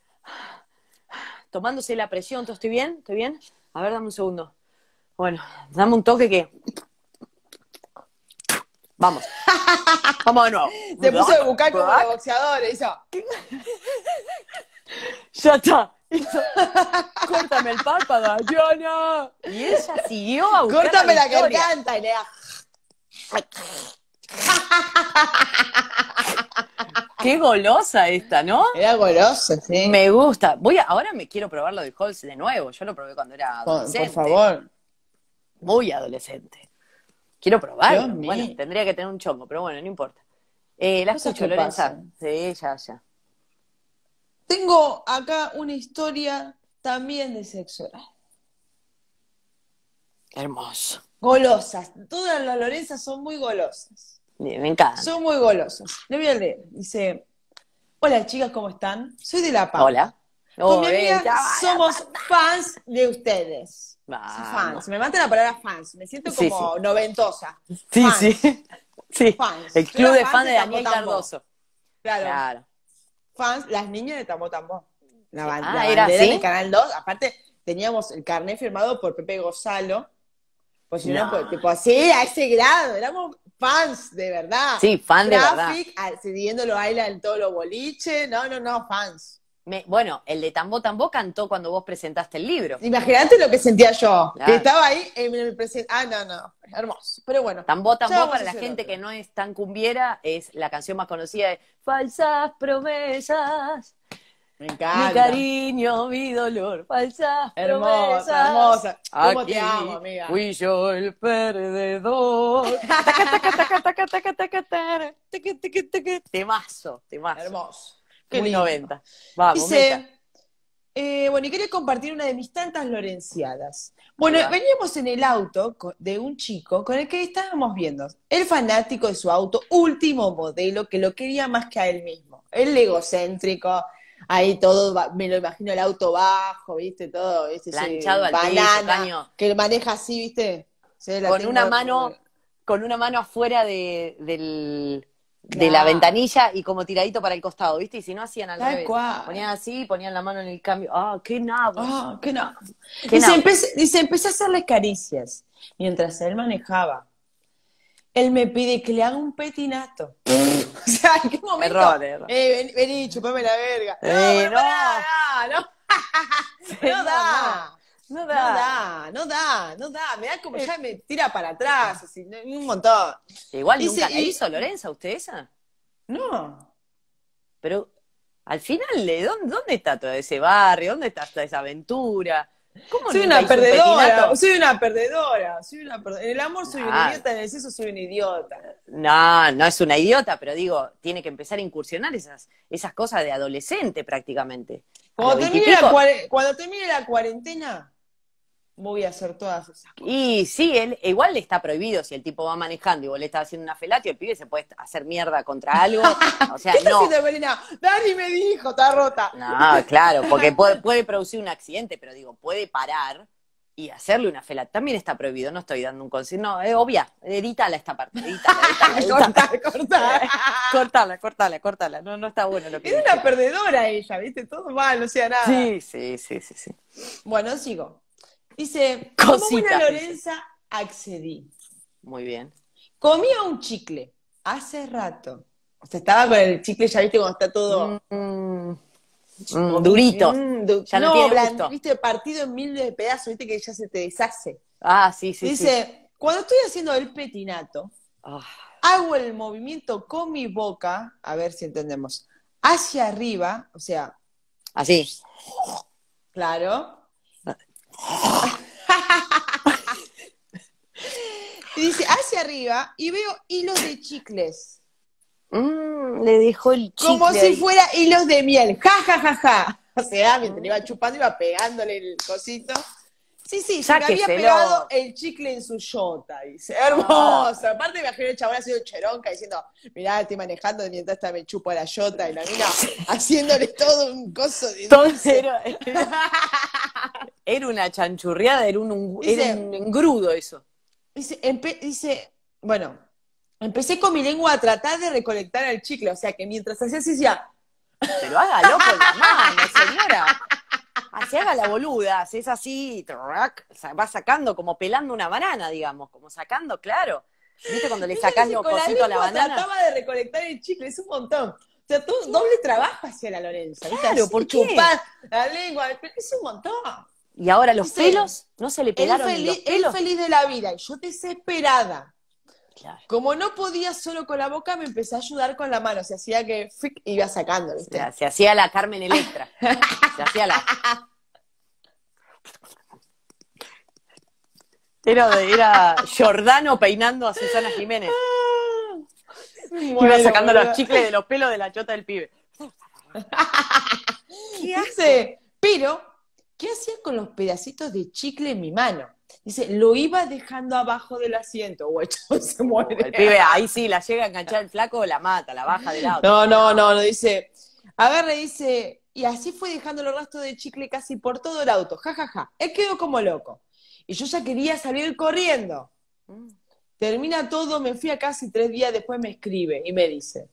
tomándose la presión. ¿Todo estoy bien? ¿Estoy bien? A ver, dame un segundo. Bueno, dame un toque que. Vamos. Vamos de nuevo. Se puso de buscar como de boxeador, ya está. Córtame el párpado, Diana. Y ella siguió a Córtame la, que garganta y Qué golosa esta, ¿no? Era golosa, sí. Me gusta. Voy ahora me quiero probar lo de Halls de nuevo. Yo lo probé cuando era adolescente. por favor muy adolescente. Quiero probar. Bueno, tendría que tener un chongo, pero bueno, no importa. Eh, la escucho, Lorenza. Sí, ya, ya. Tengo acá una historia también de sexo Hermoso. Golosas. Todas las Lorenzas son muy golosas. Me encanta. Son muy golosas. Le voy a leer. Dice: Hola chicas, ¿cómo están? Soy de La Paz. Hola. Hola. Oh, somos fans de ustedes. Ah, fans, me mata la palabra fans, me siento como noventosa. Sí, fans. sí. sí. El club de fans de, de Daniel Cardoso. Claro. claro. Fans, las niñas de Tambo Tambo. La, banda ah, bandera del Canal 2. Aparte, teníamos el carnet firmado por Pepe Gozalo. Pues si no, pues, tipo, así, a ese grado. Éramos fans, de verdad. Sí, fan de verdad. Ah, siguiéndolo a él en todo lo boliche. No, no, no, fans bueno, el de Tambo Tambo cantó cuando vos presentaste el libro. Imagínate lo que sentía yo, estaba ahí en el Ah, no, no, hermoso. Pero bueno. Tambo Tambo, para la gente que no es tan cumbiera, es la canción más conocida de Falsas promesas. Me encanta. Mi cariño, mi dolor, falsas promesas. Hermosa, ¿Cómo Aquí te amiga? Fui yo el perdedor. temazo, temazo. Hermoso. 90. Dice, eh, bueno, y quería compartir una de mis tantas lorenciadas. Bueno, veníamos en el auto de un chico con el que estábamos viendo. El fanático de su auto, último modelo, que lo quería más que a él mismo. El egocéntrico, ahí todo, me lo imagino el auto bajo, ¿viste? Todo, ese Lanchado al que maneja así, ¿viste? con una mano, con una mano afuera del de la ventanilla y como tiradito para el costado, ¿viste? Y si no hacían al revés. Ponían así, ponían la mano en el cambio. ¡Ah, qué nabo! ah qué nabo. y, Se empecé, empezó a hacerle caricias mientras él manejaba. Él me pide que le haga un petinato. o sea, ¿en qué momento? Error, error. Eh, vení, chupame la verga. Eh, no, no, no, no. no. no. No da. No da, no da, Me da como eh. ya me tira para atrás, un montón. Igual nunca hizo Lorenza, ¿usted esa? No. Pero al final, ¿de dónde, está todo ese barrio? ¿Dónde está toda esa aventura? soy una perdedora, soy una perdedora, soy una En el amor soy una ah. idiota, en el sexo soy una idiota. No, no es una idiota, pero digo, tiene que empezar a incursionar esas, esas cosas de adolescente prácticamente. cuando termine la cuarentena, voy a hacer todas esas cosas. Y sí, él, igual le está prohibido si el tipo va manejando y vos le estás haciendo una felatio, el pibe se puede hacer mierda contra algo. O sea, no. Dani me dijo, está rota. No, claro, porque puede, puede, producir un accidente, pero digo, puede parar y hacerle una felatio. También está prohibido, no estoy dando un consejo. No, es obvia, edítala esta parte, edítala, cortala, cortala. cortala, cortala, No, no está bueno lo que Es una perdedora ella, ¿viste? Todo mal, o sea, nada. Sí, sí, sí, sí, sí. Bueno, sigo. Dice, como una Lorenza accedí. Muy bien. Comía un chicle hace rato. O sea, estaba con el chicle, ya viste, cómo está todo mm. Mm, mm, durito. ya no, tiene gusto. viste, partido en mil de pedazos, viste que ya se te deshace. Ah, sí, sí. Dice, cuando estoy haciendo el petinato, ah. hago el movimiento con mi boca, a ver si entendemos, hacia arriba, o sea. Así. Claro y dice, hacia arriba y veo hilos de chicles. Mm, le dejó el chicle. Como si fuera hilos de miel. jajajaja O sea, mientras iba chupando, iba pegándole el cosito. Sí, sí, se había pegado el chicle en su yota, dice. Hermoso. Ah. Aparte imagino el chabón sido cheronca diciendo, mirá, estoy manejando mientras también me chupo la yota y la mina haciéndole todo un coso de Todo era una chanchurriada, era un, un engrudo eso. Dice, dice, bueno, empecé con mi lengua a tratar de recolectar el chicle, o sea que mientras hacía así decía, pero hágalo con la mano, señora. Así haga la boluda, si es así, va sacando, como pelando una banana, digamos, como sacando, claro. ¿Viste cuando le sacás los cositos a la banana? Trataba de recolectar el chicle, es un montón. O sea, tú doble trabajo hacia la Lorenza. Claro, por chupar la lengua, es un montón. Y ahora los pelos, no se le pegaron El feliz, feliz de la vida y yo desesperada. Como no podía solo con la boca, me empecé a ayudar con la mano. Se hacía que iba sacando, Se, hacía la Carmen Electra. se hacía la. Era, era Jordano peinando a Susana Jiménez. Ah, Iba sacando los chicles de los pelos de la chota del pibe. ¿Qué hace? Pero, ¿qué hacía con los pedacitos de chicle en mi mano? Dice, lo iba dejando abajo del asiento, güey, se muere. El pibe, ahí sí, la llega a enganchar el flaco, o la mata, la baja del auto. No, no, no, no, dice, agarra y dice, y así fue dejando los rastros de chicle casi por todo el auto, jajaja. Ja, ja. Él quedó como loco. Y yo ya quería salir corriendo. Mm. Termina todo, me fui a casi tres días después me escribe y me dice,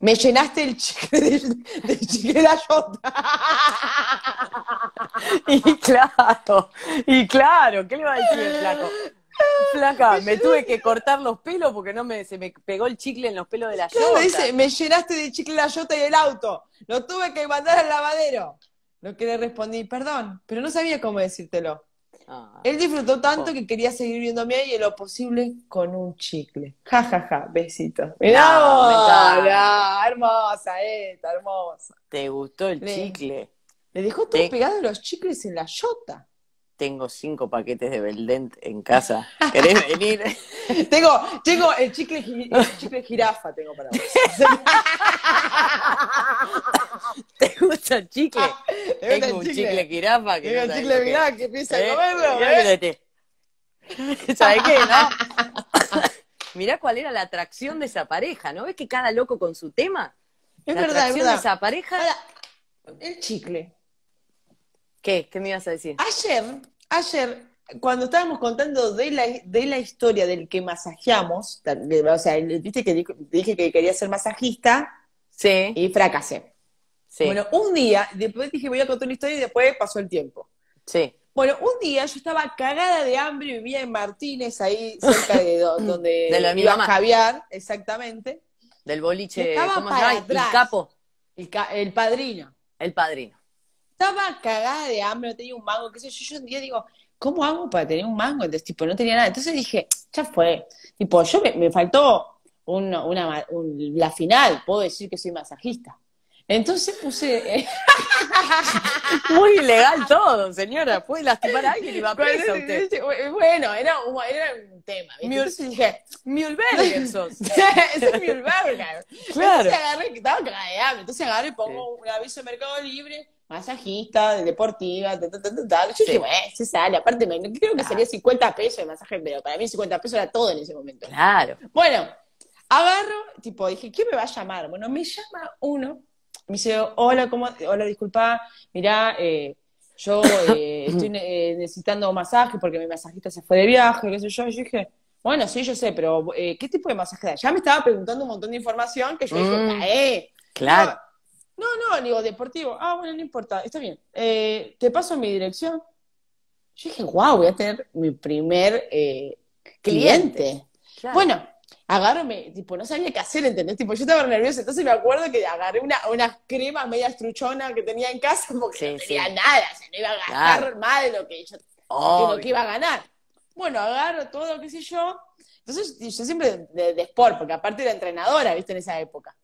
me llenaste el chicle de, la chicle Y claro, y claro, ¿qué le va a decir el flaco? Flaca, me tuve que cortar los pelos porque no me, se me pegó el chicle en los pelos de la claro, yota. me llenaste de chicle de la yota y el auto. Lo tuve que mandar al lavadero. Lo que le respondí, perdón, pero no sabía cómo decírtelo. Ah. Él disfrutó tanto oh. que quería seguir viéndome a y en lo posible con un chicle. Ja, ja, ja, besito. Mirá ah, hermosa esta, hermosa. ¿Te gustó el chicle? Le dejó todo Te... pegado los chicles en la yota tengo cinco paquetes de Beldent en casa. ¿Querés venir? tengo, tengo el chicle, el chicle jirafa tengo para vos. ¿Te gusta el chicle? Ah, Tengo chicle? un chicle jirafa. Que Tengo un chicle, mirá, que empieza a ¿Eh? comerlo. ¿eh? ¿Sabes qué, no? mirá cuál era la atracción de esa pareja, ¿no? ¿Ves que cada loco con su tema? Es la verdad, atracción es verdad. de esa pareja. el chicle. ¿Qué? ¿Qué me ibas a decir? Ayer, ayer, cuando estábamos contando de la, de la historia del que masajeamos, o sea, viste que dije que quería ser masajista sí. y fracasé. Bueno, un día, después dije, voy a contar una historia y después pasó el tiempo. Sí. Bueno, un día yo estaba cagada de hambre y vivía en Martínez, ahí cerca de donde de Javier, exactamente. Del boliche, ¿cómo El capo. El, padrino. El padrino. Estaba cagada de hambre, no tenía un mango, qué sé yo. Yo un día digo, ¿cómo hago para tener un mango? Entonces, tipo, no tenía nada. Entonces dije, ya fue. Tipo, yo me, faltó la final, puedo decir que soy masajista. Entonces puse. Eh, Muy ilegal todo, señora. Puede lastimar a alguien y va a presa usted. Bueno, era, un tema. Entonces dije, Mühlberger sos. Ese es Mühlberger. Entonces agarré, estaba cagada Entonces agarré y pongo un aviso de Mercado Libre, masajista, deportiva, ta, tal, tal, tal. Yo dije, bueno, se sale. Aparte, creo que ah. sería 50 pesos de masaje, pero para mí 50 pesos era todo en ese momento. Claro. Bueno, agarro, tipo, dije, ¿quién me va a llamar? Bueno, me llama uno me dice, hola, ¿cómo? Hola, disculpa, mira eh, yo eh, estoy eh, necesitando masaje porque mi masajista se fue de viaje, qué sé yo. Y yo dije, bueno, sí, yo sé, pero ¿qué tipo de masaje da? Ya me estaba preguntando un montón de información que yo dije, mm, ¡cae! Claro. No, no, digo, deportivo. Ah, bueno, no importa, está bien. te paso mi dirección. Yo dije, wow, voy a tener mi primer cliente. cliente. Claro. Bueno, agarrame, tipo, no sabía qué hacer, ¿entendés? Tipo, yo estaba nerviosa, entonces me acuerdo que agarré una, unas crema media estruchona que tenía en casa porque no tenía nada, no iba a gastar más de lo que yo que iba a ganar. Bueno, agarro todo, qué sé yo. Entonces, yo siempre de, sport, porque aparte era entrenadora, viste, en esa época.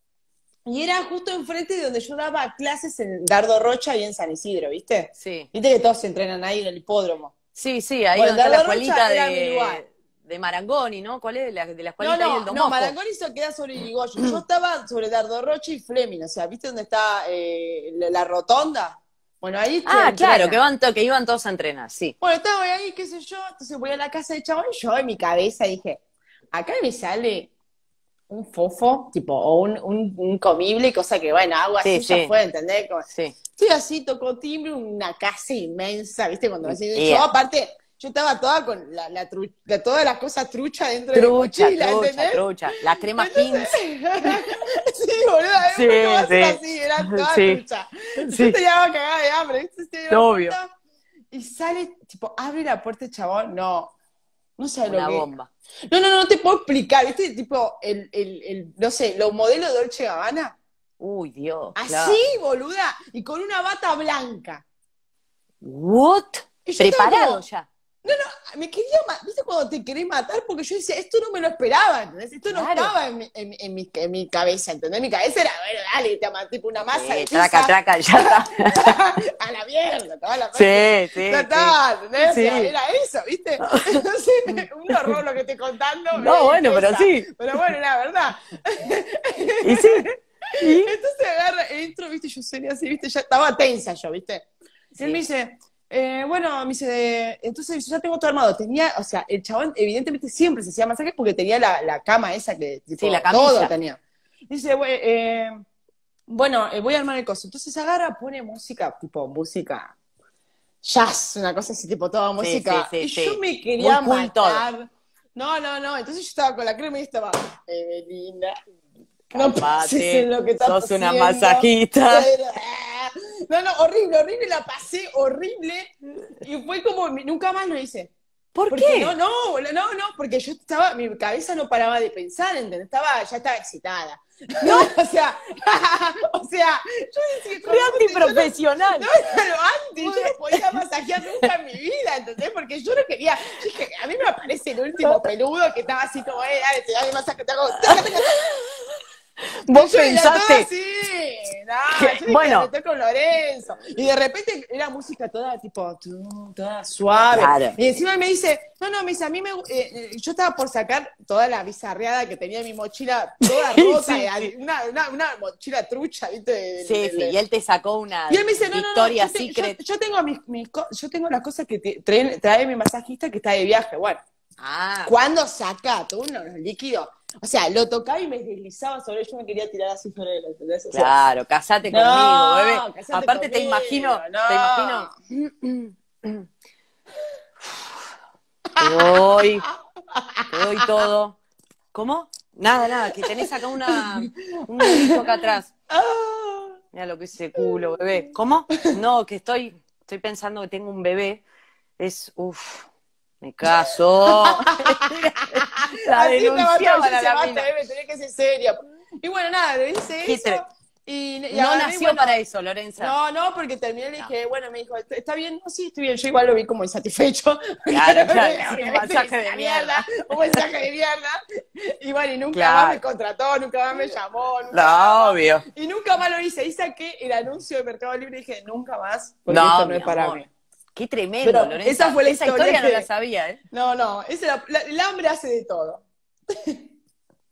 Y era justo enfrente de donde yo daba clases en Dardo Rocha y en San Isidro, ¿viste? Sí. Viste que todos se entrenan ahí en el hipódromo. Sí, sí, ahí donde la de, de Marangoni, ¿no? ¿Cuál es de, las cuales no, está no, No, Marangoni se queda sobre Irigoyen. Yo estaba sobre Dardo Roche y Fleming, o sea, ¿viste dónde está eh, la, rotonda? Bueno, ahí Ah, claro, que, iban todos a entrenar, sí. Bueno, estaba ahí, qué sé yo, entonces voy a la casa de chabón y yo en mi cabeza dije, acá me sale un fofo, tipo, o un, comible, cosa que, bueno, agua así se ya fue, ¿entendés? sí. así, tocó timbre, una casa inmensa, ¿viste? Cuando me yeah. yo, aparte yo estaba toda con la, la, de todas las cosas trucha dentro de la mochila, trucha, Trucha, la crema Entonces, sí, boluda, sí, sí. así, era toda trucha. Sí. Yo te llevaba cagada de hambre, ¿viste? Obvio. y sale, tipo, abre la puerta chabón, no, no sé lo que... bomba. No, no, no te puedo explicar, Este Tipo, el, el, el no sé, los modelos Dolce Gabbana. Uy, Dios. Así, boluda, y con una bata blanca. ¿What? Preparado ya. No, no, me quería matar. ¿Viste cuando te querés matar? Porque yo decía, esto no me lo esperaba, ¿entendés? Esto no estaba en, mi, cabeza, ¿entendés? Mi cabeza era, bueno, dale, te amas, tipo una masa Traca, traca, ya está. a la mierda, toda la parte. Sí, sí. No estaba, ¿entendés? era eso, ¿viste? Entonces, un horror lo que estoy contando. No, bueno, pero sí. Pero bueno, la verdad. y sí. Entonces agarra, entro, ¿viste? Yo sería así, ¿viste? Ya estaba tensa yo, ¿viste? Sí. Él me dice, eh, bueno, me dice, entonces yo ya tengo todo armado. Tenía, o sea, el chabón evidentemente siempre se hacía masajes porque tenía la, cama esa que todo tenía. Dice, eh, bueno, bueno eh, voy a armar el coso. Entonces agarra, pone música, tipo música jazz, una cosa así, tipo toda música. y yo me quería matar. no, no, no. Entonces yo estaba con la crema y estaba, Evelina, no pues, lo que sos una masajita. Ah". No, no, horrible, horrible, la pasé horrible. Y fue como, nunca más lo hice. ¿Por porque qué? No, no, no, no, porque yo estaba, mi cabeza no paraba de pensar, ¿entendés? Estaba, ya estaba excitada. No, o sea, o sea, yo decía, antiprofesional. No, no, antes, yo no podía masajear nunca en mi vida, ¿entendés? Porque yo no quería, a mí me aparece el último peludo que estaba así como, eh, dale, te masaje, te hago, Vos pensaste. bueno, estoy con Lorenzo. Y de repente era música toda tipo, toda suave. Claro. Y encima me dice, no, no, me dice, a mí me. Eh, eh, yo estaba por sacar toda la bizarreada que tenía en mi mochila, toda rota, Una, una, mochila trucha, ¿viste? Sí, sí, y él te sacó una. Y él me dice, no, no, no yo, yo, tengo mis, mis, yo tengo las cosas que trae, mi masajista que está de viaje. Bueno. Ah, ¿Cuándo saca tú los líquidos? O sea, lo tocaba y me deslizaba sobre él, yo me quería tirar así sobre él, claro, casate conmigo, bebé. Aparte te imagino, te imagino. te doy, todo. ¿Cómo? Nada, nada, que tenés acá una, un acá atrás. Mira lo que es ese culo, bebé. ¿Cómo? No, que estoy, estoy pensando que tengo un bebé. Es, uff, me caso. La denunciaban la que ser Y bueno, nada, le hice eso. Y, no nació para eso, Lorenza. No, no, porque terminé y le dije, bueno, me dijo, ¿está bien? No, sí, estoy bien. Yo igual lo vi como insatisfecho. Claro, claro, un mensaje de mierda. Un mensaje de mierda. Y bueno, y nunca más me contrató, nunca más me llamó. no, obvio. Y nunca más lo hice. Y saqué el anuncio de Mercado Libre y dije, nunca más, porque no, esto no es para mí. Qué tremendo, Lorenza! Esa fue la historia. no la sabía, ¿eh? No, no. el hambre hace de todo.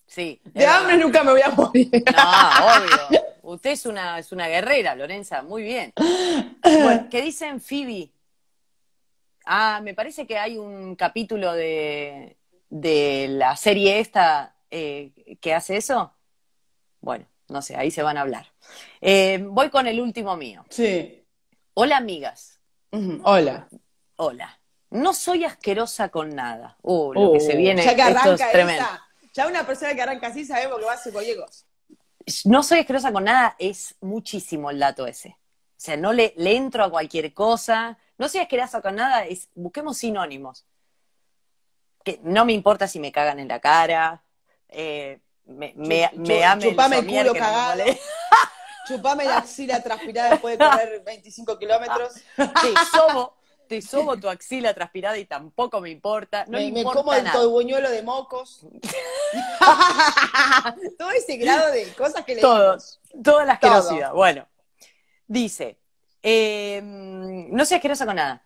Sí. De hambre nunca me voy a morir. No, obvio. Usted es una, es una guerrera, Lorenza. Muy bien. Bueno, ¿Qué dicen Phoebe? Ah, me parece que hay un capítulo de, de la serie esta eh, que hace eso. Bueno, no sé, ahí se van a hablar. Eh, voy con el último mío. Sí. Hola, amigas. Hola. Hola. No soy asquerosa con nada. Uh, lo que se uh, viene. Ya que arranca es tremendo. ya una persona que arranca así sabemos que va a ser collegos. No soy asquerosa con nada, es muchísimo el dato ese. O sea, no le, entro a cualquier cosa. No soy asquerosa con nada, es busquemos sinónimos. Que no me importa si me cagan en la cara. Eh, me, me, Chupame el, culo cagado. Chupame la axila transpirada después de correr 25 kilómetros. Te sobo, tu axila transpirada y tampoco me importa. No me, me como el tobuñuelo de mocos. Todo ese grado de cosas que le Todos, Todas la asquerosidad. Bueno, dice, em, no soy asquerosa con nada,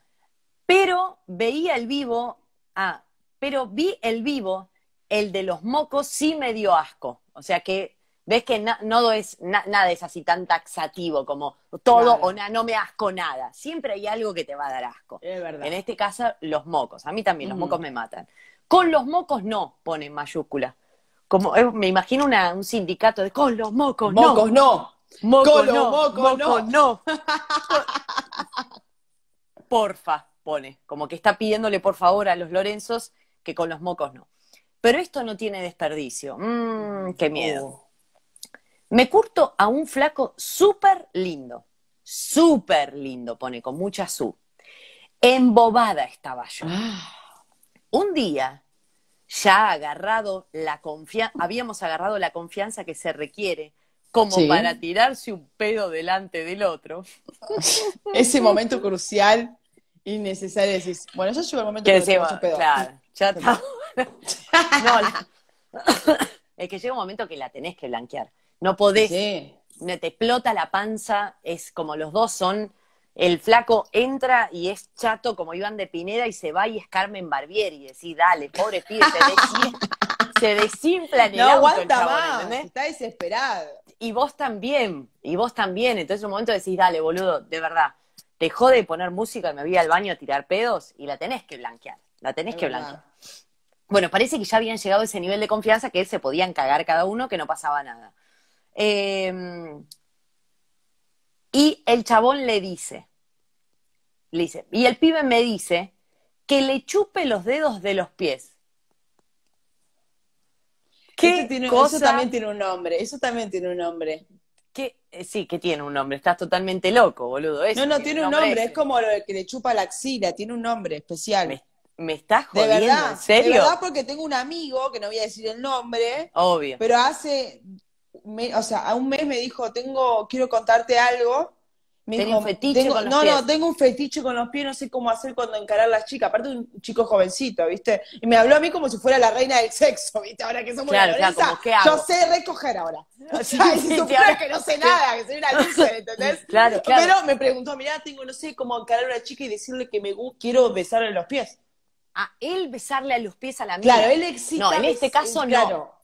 pero veía el vivo, ah, pero vi el vivo, el de los mocos sí me dio asco. O sea que ves que no, es, nada es así tan taxativo como todo o nada no me asco nada. Siempre hay algo que te va a dar asco. Es verdad. En este caso, los mocos. A mí también, los mocos me matan. Con los mocos no, pone mayúscula. Como, me imagino un sindicato de con los mocos, mocos no. no. con los no. Mocos, no. Porfa, pone. Como que está pidiéndole por favor a los Lorenzos que con los mocos no. Pero esto no tiene desperdicio. Mmm, qué miedo. Oh. Me curto a un flaco súper lindo, súper lindo, pone con mucha su. Embobada estaba yo. Un día, ya agarrado la confianza, habíamos agarrado la confianza que se requiere como para tirarse un pedo delante del otro. Ese momento crucial innecesario decís, bueno, ya llegó el momento que pedo. es que llega un momento que la tenés que blanquear. No podés. Te explota la panza, es como los dos son. El flaco entra y es chato como Iván de Pineda y se va y es Carmen Barbieri. Y decís, dale, pobre pibe, se, desinfla en el no, aguanta más, está desesperado. Y vos también, y vos también. Entonces un momento decís, dale, boludo, de verdad, dejó de poner música y me voy al baño a tirar pedos y la tenés que blanquear, la tenés que blanquear. Bueno, parece que ya habían llegado a ese nivel de confianza que se podían cagar cada uno, que no pasaba nada. Em, y el chabón le dice, le dice, y el pibe me dice que le chupe los dedos de los pies. ¿Qué este tiene, cosa? Eso también tiene un nombre, eso también tiene un nombre. Que, eh, sí, que tiene un nombre, estás totalmente loco, boludo. Eso, no, no, tiene, un nombre, es como el que le chupa la axila, tiene un nombre especial. Me, estás jodiendo, de verdad, ¿en serio? De verdad, porque tengo un amigo, que no voy a decir el nombre, Obvio. pero hace o sea, a un mes me dijo, tengo, quiero contarte algo. tengo un fetiche con los no, pies. no, tengo un fetiche con los pies, no sé cómo hacer cuando encarar a las chicas. Aparte, un chico jovencito, ¿viste? Y me habló a mí como si fuera la reina del sexo, ¿viste? Ahora que somos claro, la yo sé recoger ahora. O sea, que no sé nada, que soy una luz, ¿entendés? claro, claro. Pero me preguntó, mirá, tengo, no sé cómo encarar a una chica y decirle que me quiero besarle los pies. A ah, él besarle a los pies a la mía. Claro, él existe. No, en este caso claro. no.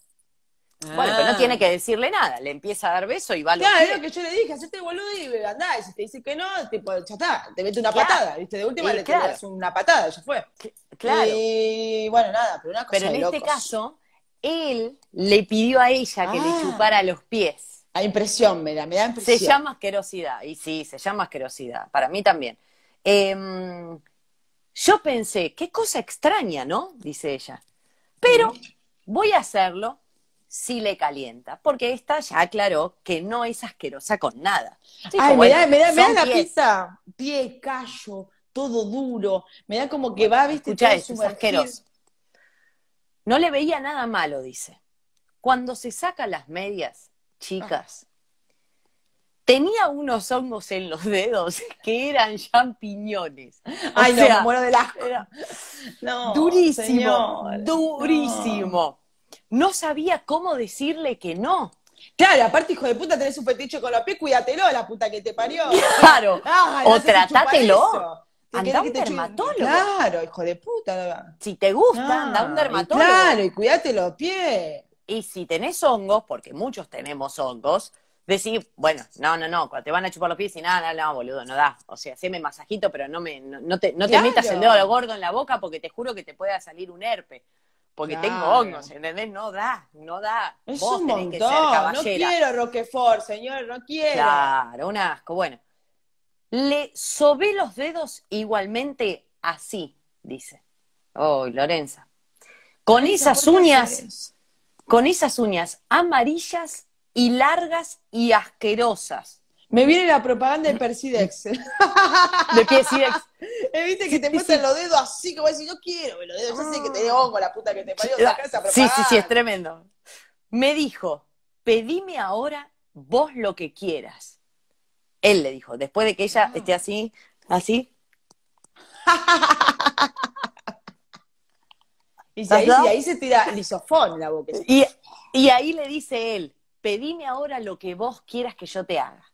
Bueno, pero no ah. tiene que decirle nada, le empieza a dar beso y va a lo Claro, que yo le dije, hacete boludo y andá, y si te dice que no, tipo, ya está, te mete una patada, De última le claro. una patada, ya fue. Claro. Y bueno, nada, pero una cosa Pero en este caso, él le pidió a ella que le ah. chupara los pies. A ah, impresión me da, me da impresión. Se llama asquerosidad, y sí, se llama asquerosidad, para mí también. Em, yo pensé, qué cosa extraña, ¿no? Dice ella. Pero voy a hacerlo sí le calienta, porque esta ya aclaró que no es asquerosa con nada. Ay, me da, la pie, callo, todo duro, me da como que va, viste, escucha, es asqueroso. No le veía nada malo, dice. Cuando se saca las medias, chicas, tenía unos hongos en los dedos que eran champiñones. Ay, no, muero No, durísimo, durísimo no sabía cómo decirle que no. Claro, aparte, hijo de puta, tenés un peticho con los pies, cuídatelo, la puta que te parió. Claro. Ah, o tratátelo. Anda un dermatólogo. Claro, hijo de puta. Si te gusta, ah, anda un dermatólogo. claro, y cuídate los pies. Y si tenés hongos, porque muchos tenemos hongos, decir, bueno, no, no, no, cuando te van a chupar los pies y nada, no, no, boludo, no da. O sea, haceme masajito, pero no me, no, te, no metas el dedo gordo en la boca porque te juro que te puede salir un herpe porque tengo hongos, ¿entendés? No da, no da. Es tenés que ser No quiero Roquefort, señor, no quiero. Claro, un asco. Bueno, le sobé los dedos igualmente así, dice. Ay, Lorenza. Con esas uñas, con esas uñas amarillas y largas y asquerosas. Me viene la propaganda de Persidex. De Persidex. Eh, viste que te muestran los dedos así, como decir, no quiero los dedos, yo sé que te ah. hongo la puta que te parió, la Sí, sí, sí, es tremendo. Me dijo, pedime ahora vos lo que quieras. Él le dijo, después de que ella ah. esté así, así. Y ahí, ahí, se tira el lisofón la boca. Y, y ahí le dice él, pedime ahora lo que vos quieras que yo te haga.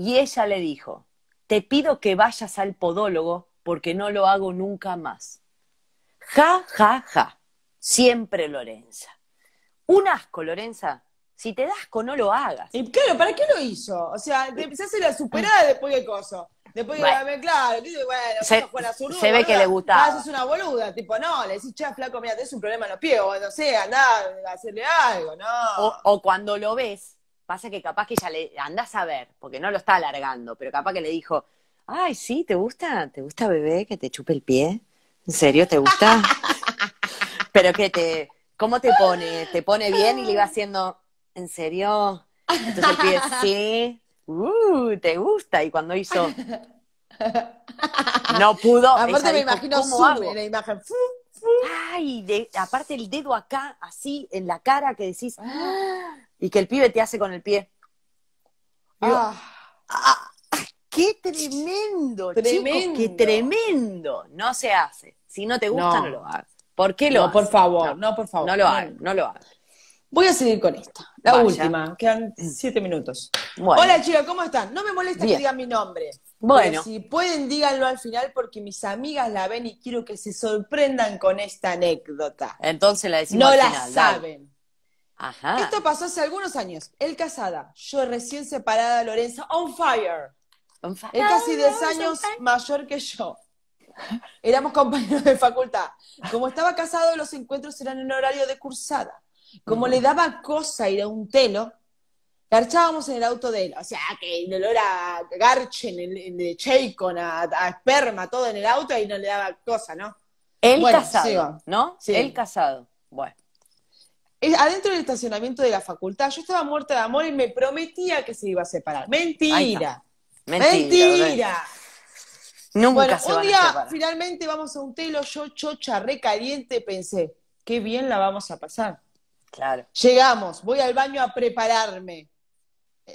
Y ella le dijo, te pido que vayas al podólogo porque no lo hago nunca más. Ja, ja, ja. Siempre Lorenza. Un asco, Lorenza. Si te das asco, no lo hagas. Y claro, ¿para qué lo hizo? O sea, se hace la superada después del coso. Después de, claro, bueno, se, se ve que le gustaba. Ah, es una boluda, tipo, no, le decís, che, flaco, mira, tenés un problema en los pies, o no sé, andá a hacerle algo, no. o cuando lo ves, Pasa que capaz que ya le andás a ver, porque no lo está alargando, pero capaz que le dijo, ay, sí, ¿te gusta? ¿Te gusta bebé que te chupe el pie? ¿En serio te gusta? pero que te, ¿cómo te pone? ¿Te pone bien? Y le iba haciendo, ¿en serio? Entonces el pie, sí, uh, te gusta. Y cuando hizo, no pudo. Aparte me imagino sube la imagen. Ay, de, aparte el dedo acá, así, en la cara, que decís, ah. y que el pibe te hace con el pie. Ah. Ah, ¡Qué tremendo, tremendo. Chicos, tremendo! No se hace. Si no te gusta, no, lo hagas. ¿Por qué lo No, por favor, no. por favor. No lo hagas, Voy a seguir con esto, la última. Quedan mm. siete minutos. Hola, chicos, ¿cómo están? No me molesta que digan mi nombre. Bueno. si pueden, díganlo al final porque mis amigas la ven y quiero que se sorprendan con esta anécdota. Entonces la decimos. No la saben. Ajá. Esto pasó hace algunos años. Él casada, yo recién separada de Lorenza, on fire. On Él casi 10 años mayor que yo. Éramos compañeros de facultad. Como estaba casado, los encuentros eran en horario de cursada. Como le daba cosa ir a un telo, garchábamos en el auto de él, o sea, que el olor a garche, en el, en a, esperma, todo en el auto, y no le daba cosa, ¿no? Él casado, ¿no? Él casado, bueno. Adentro del estacionamiento de la facultad, yo estaba muerta de amor y me prometía que se iba a separar. Mentira. Mentira. Nunca bueno, un día finalmente vamos a un telo, yo chocha, caliente, pensé, qué bien la vamos a pasar. Claro. Llegamos, voy al baño a prepararme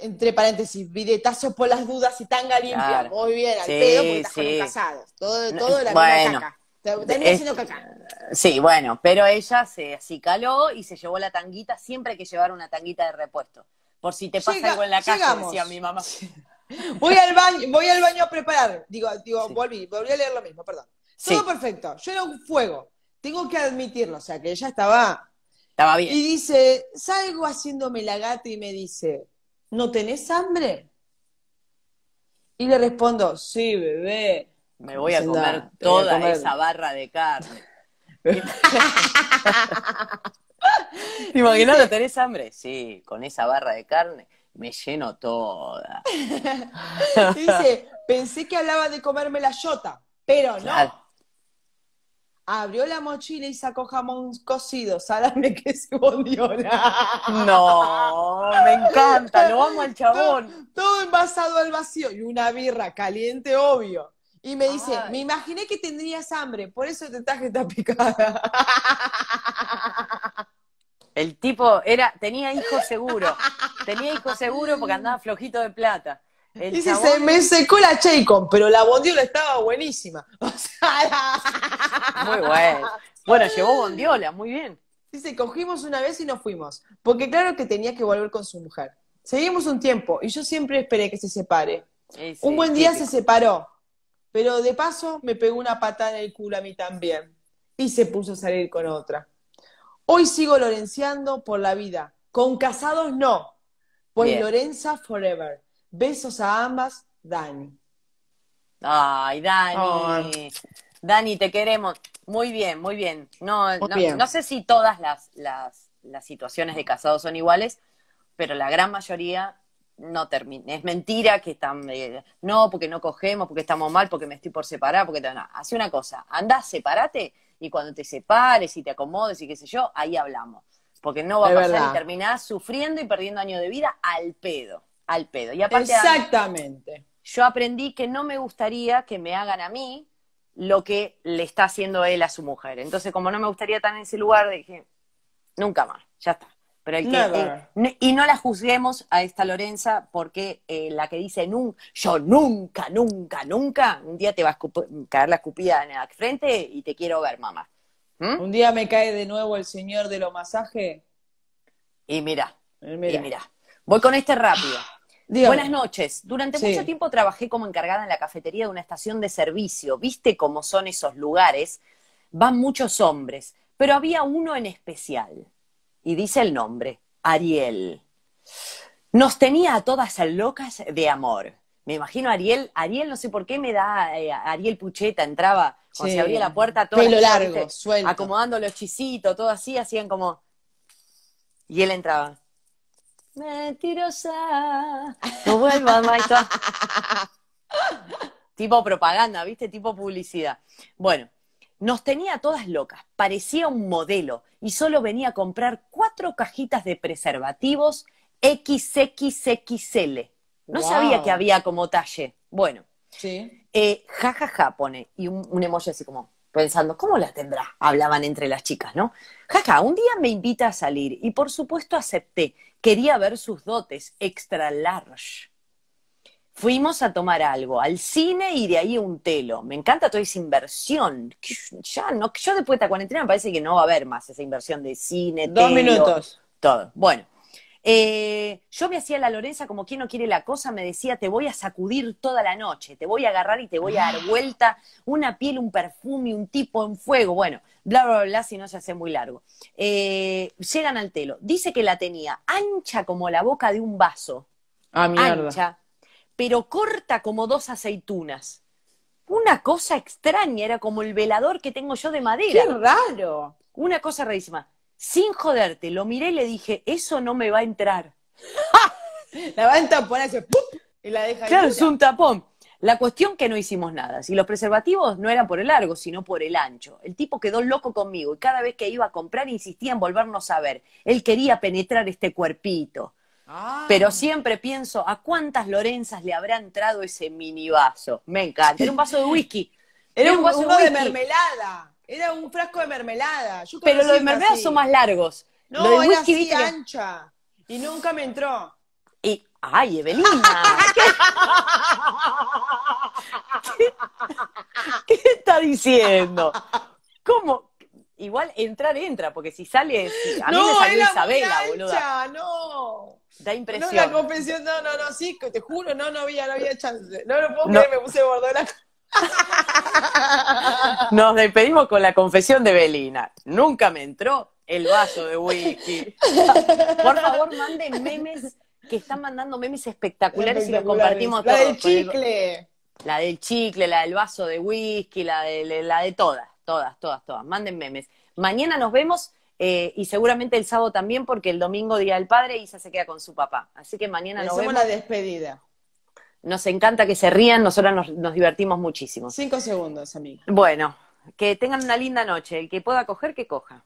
entre paréntesis, videtazo por las dudas y tanga limpia. Muy bien, al pedo porque estás con casado. Todo, todo la bueno, caca. Sí, bueno, pero ella se caló y se llevó la tanguita. Siempre hay que llevar una tanguita de repuesto. Por si te pasa algo en la casa, decía mi mamá. Voy al baño, voy al baño a preparar. Digo, digo, volví, volví a leer lo mismo, perdón. Todo perfecto. Yo era un fuego. Tengo que admitirlo, o sea que ella estaba. Estaba bien. Y dice, salgo haciéndome la gata y me dice, ¿no tenés hambre? Y le respondo, sí, bebé. Me voy a comer toda esa barra de carne. Imaginando, tenés hambre? Sí, con esa barra de carne me lleno toda. Dice, pensé que hablaba de comerme la yota, pero no abrió la mochila y sacó jamón cocido, salame, que se bondiola. No, me encanta, lo amo al chabón. Todo, envasado al vacío y una birra caliente, obvio. Y me dice, me imaginé que tendrías hambre, por eso te traje esta picada. El tipo era, tenía hijos seguro, tenía hijos seguro porque andaba flojito de plata. Dice, se me secó la Chaycon, pero la bondiola estaba buenísima. O sea, Muy bueno. Bueno, llevó bondiola, muy bien. Dice, cogimos una vez y nos fuimos, porque claro que tenía que volver con su mujer. Seguimos un tiempo y yo siempre esperé que se separe. un buen día se separó, pero de paso me pegó una patada en el culo a mí también y se puso a salir con otra. Hoy sigo lorenciando por la vida, con casados no, pues Lorenza Forever. Besos a ambas, Dani. Ay, Dani. Dani, te queremos. Muy bien, muy bien. No, no, sé si todas las, situaciones de casados son iguales, pero la gran mayoría no termina. Es mentira que están. Eh, no, porque no cogemos, porque estamos mal, porque me estoy por separar, porque. te hace una cosa. andás, sepárate y cuando te separes y te acomodes y qué sé yo, ahí hablamos. Porque no va a pasar y terminás sufriendo y perdiendo años de vida al pedo al pedo. Y Exactamente. yo aprendí que no me gustaría que me hagan a mí lo que le está haciendo él a su mujer. Entonces, como no me gustaría estar en ese lugar, dije, nunca más, ya está. Pero y no la juzguemos a esta Lorenza porque eh, la que dice yo nunca, nunca, nunca, un día te va a caer la escupida en la frente y te quiero ver, mamá. ¿Mm? Un día me cae de nuevo el señor de los masajes. Y y mira. Y mira. Voy con este rápido. Buenas noches. Durante mucho tiempo trabajé como encargada en la cafetería de una estación de servicio. ¿Viste cómo son esos lugares? Van muchos hombres, pero había uno en especial. Y dice el nombre, Ariel. Nos tenía a todas locas de amor. Me imagino Ariel, Ariel no sé por qué me da, eh, Ariel Pucheta entraba, cuando se abría la puerta, todo pelo largo, suelto. acomodando los chisitos, todo así, hacían como... Y él entraba. Mentirosa. No vuelvas maito tipo propaganda, ¿viste? Tipo publicidad. Bueno, nos tenía todas locas, parecía un modelo y solo venía a comprar cuatro cajitas de preservativos XXXL. No sabía que había como talle. Bueno, sí. Eh, ja, ja, ja, pone, y un, emoji así como pensando, ¿cómo la tendrá? Hablaban entre las chicas, ¿no? Jaja, un día me invita a salir y por supuesto acepté Quería ver sus dotes extra large. Fuimos a tomar algo, al cine y de ahí un telo. Me encanta toda esa inversión. Ya no, yo después de esta cuarentena me parece que no va a haber más esa inversión de cine, Dos minutos. Todo. Bueno, eh, yo me hacía la Lorenza como quien no quiere la cosa, me decía, te voy a sacudir toda la noche, te voy a agarrar y te voy a dar ah. vuelta, una piel, un perfume, un tipo en fuego, bueno, bla, bla, bla, si no se hace muy largo. Eh, llegan al telo, dice que la tenía ancha como la boca de un vaso, ah, ancha, pero corta como dos aceitunas. Una cosa extraña, era como el velador que tengo yo de madera. ¡Qué raro! Una cosa rarísima. Sin joderte, lo miré y le dije, eso no me va a entrar. la va a entrar y la deja. Claro, es un tapón. La cuestión que no hicimos nada. Si los preservativos no eran por el largo, sino por el ancho. El tipo quedó loco conmigo y cada vez que iba a comprar insistía en volvernos a ver. Él quería penetrar este cuerpito. Ah. Pero siempre pienso a cuántas Lorenzas le habrá entrado ese mini vaso. Me encanta. Era un vaso de whisky. Era, un, vaso de mermelada. Era un frasco de mermelada. Pero los de mermelada son más largos. No, lo era así ancha. Y nunca me entró. Y, ay, Evelina. ¿Qué, está diciendo? ¿Cómo? Igual entrar entra, porque si sale, a mí me salió Isabela, boludo. boluda. No, Da impresión. No, la confesión, no, no, no, sí, te juro, no, no había, no había chance. No lo puedo creer, me puse bordona. Nos despedimos con la confesión de Belina. Nunca me entró el vaso de whisky. Por favor, manden memes que están mandando memes espectaculares, y los compartimos todos. La del chicle. La del chicle, la del vaso de whisky, la de, todas, todas, todas, todas. Manden memes. Mañana nos vemos eh, y seguramente el sábado también, porque el domingo Día del Padre Isa se queda con su papá. Así que mañana nos vemos. la despedida. Nos encanta que se rían, nosotras nos, divertimos muchísimo. Cinco segundos, amiga. Bueno, que tengan una linda noche. El que pueda coger, que coja.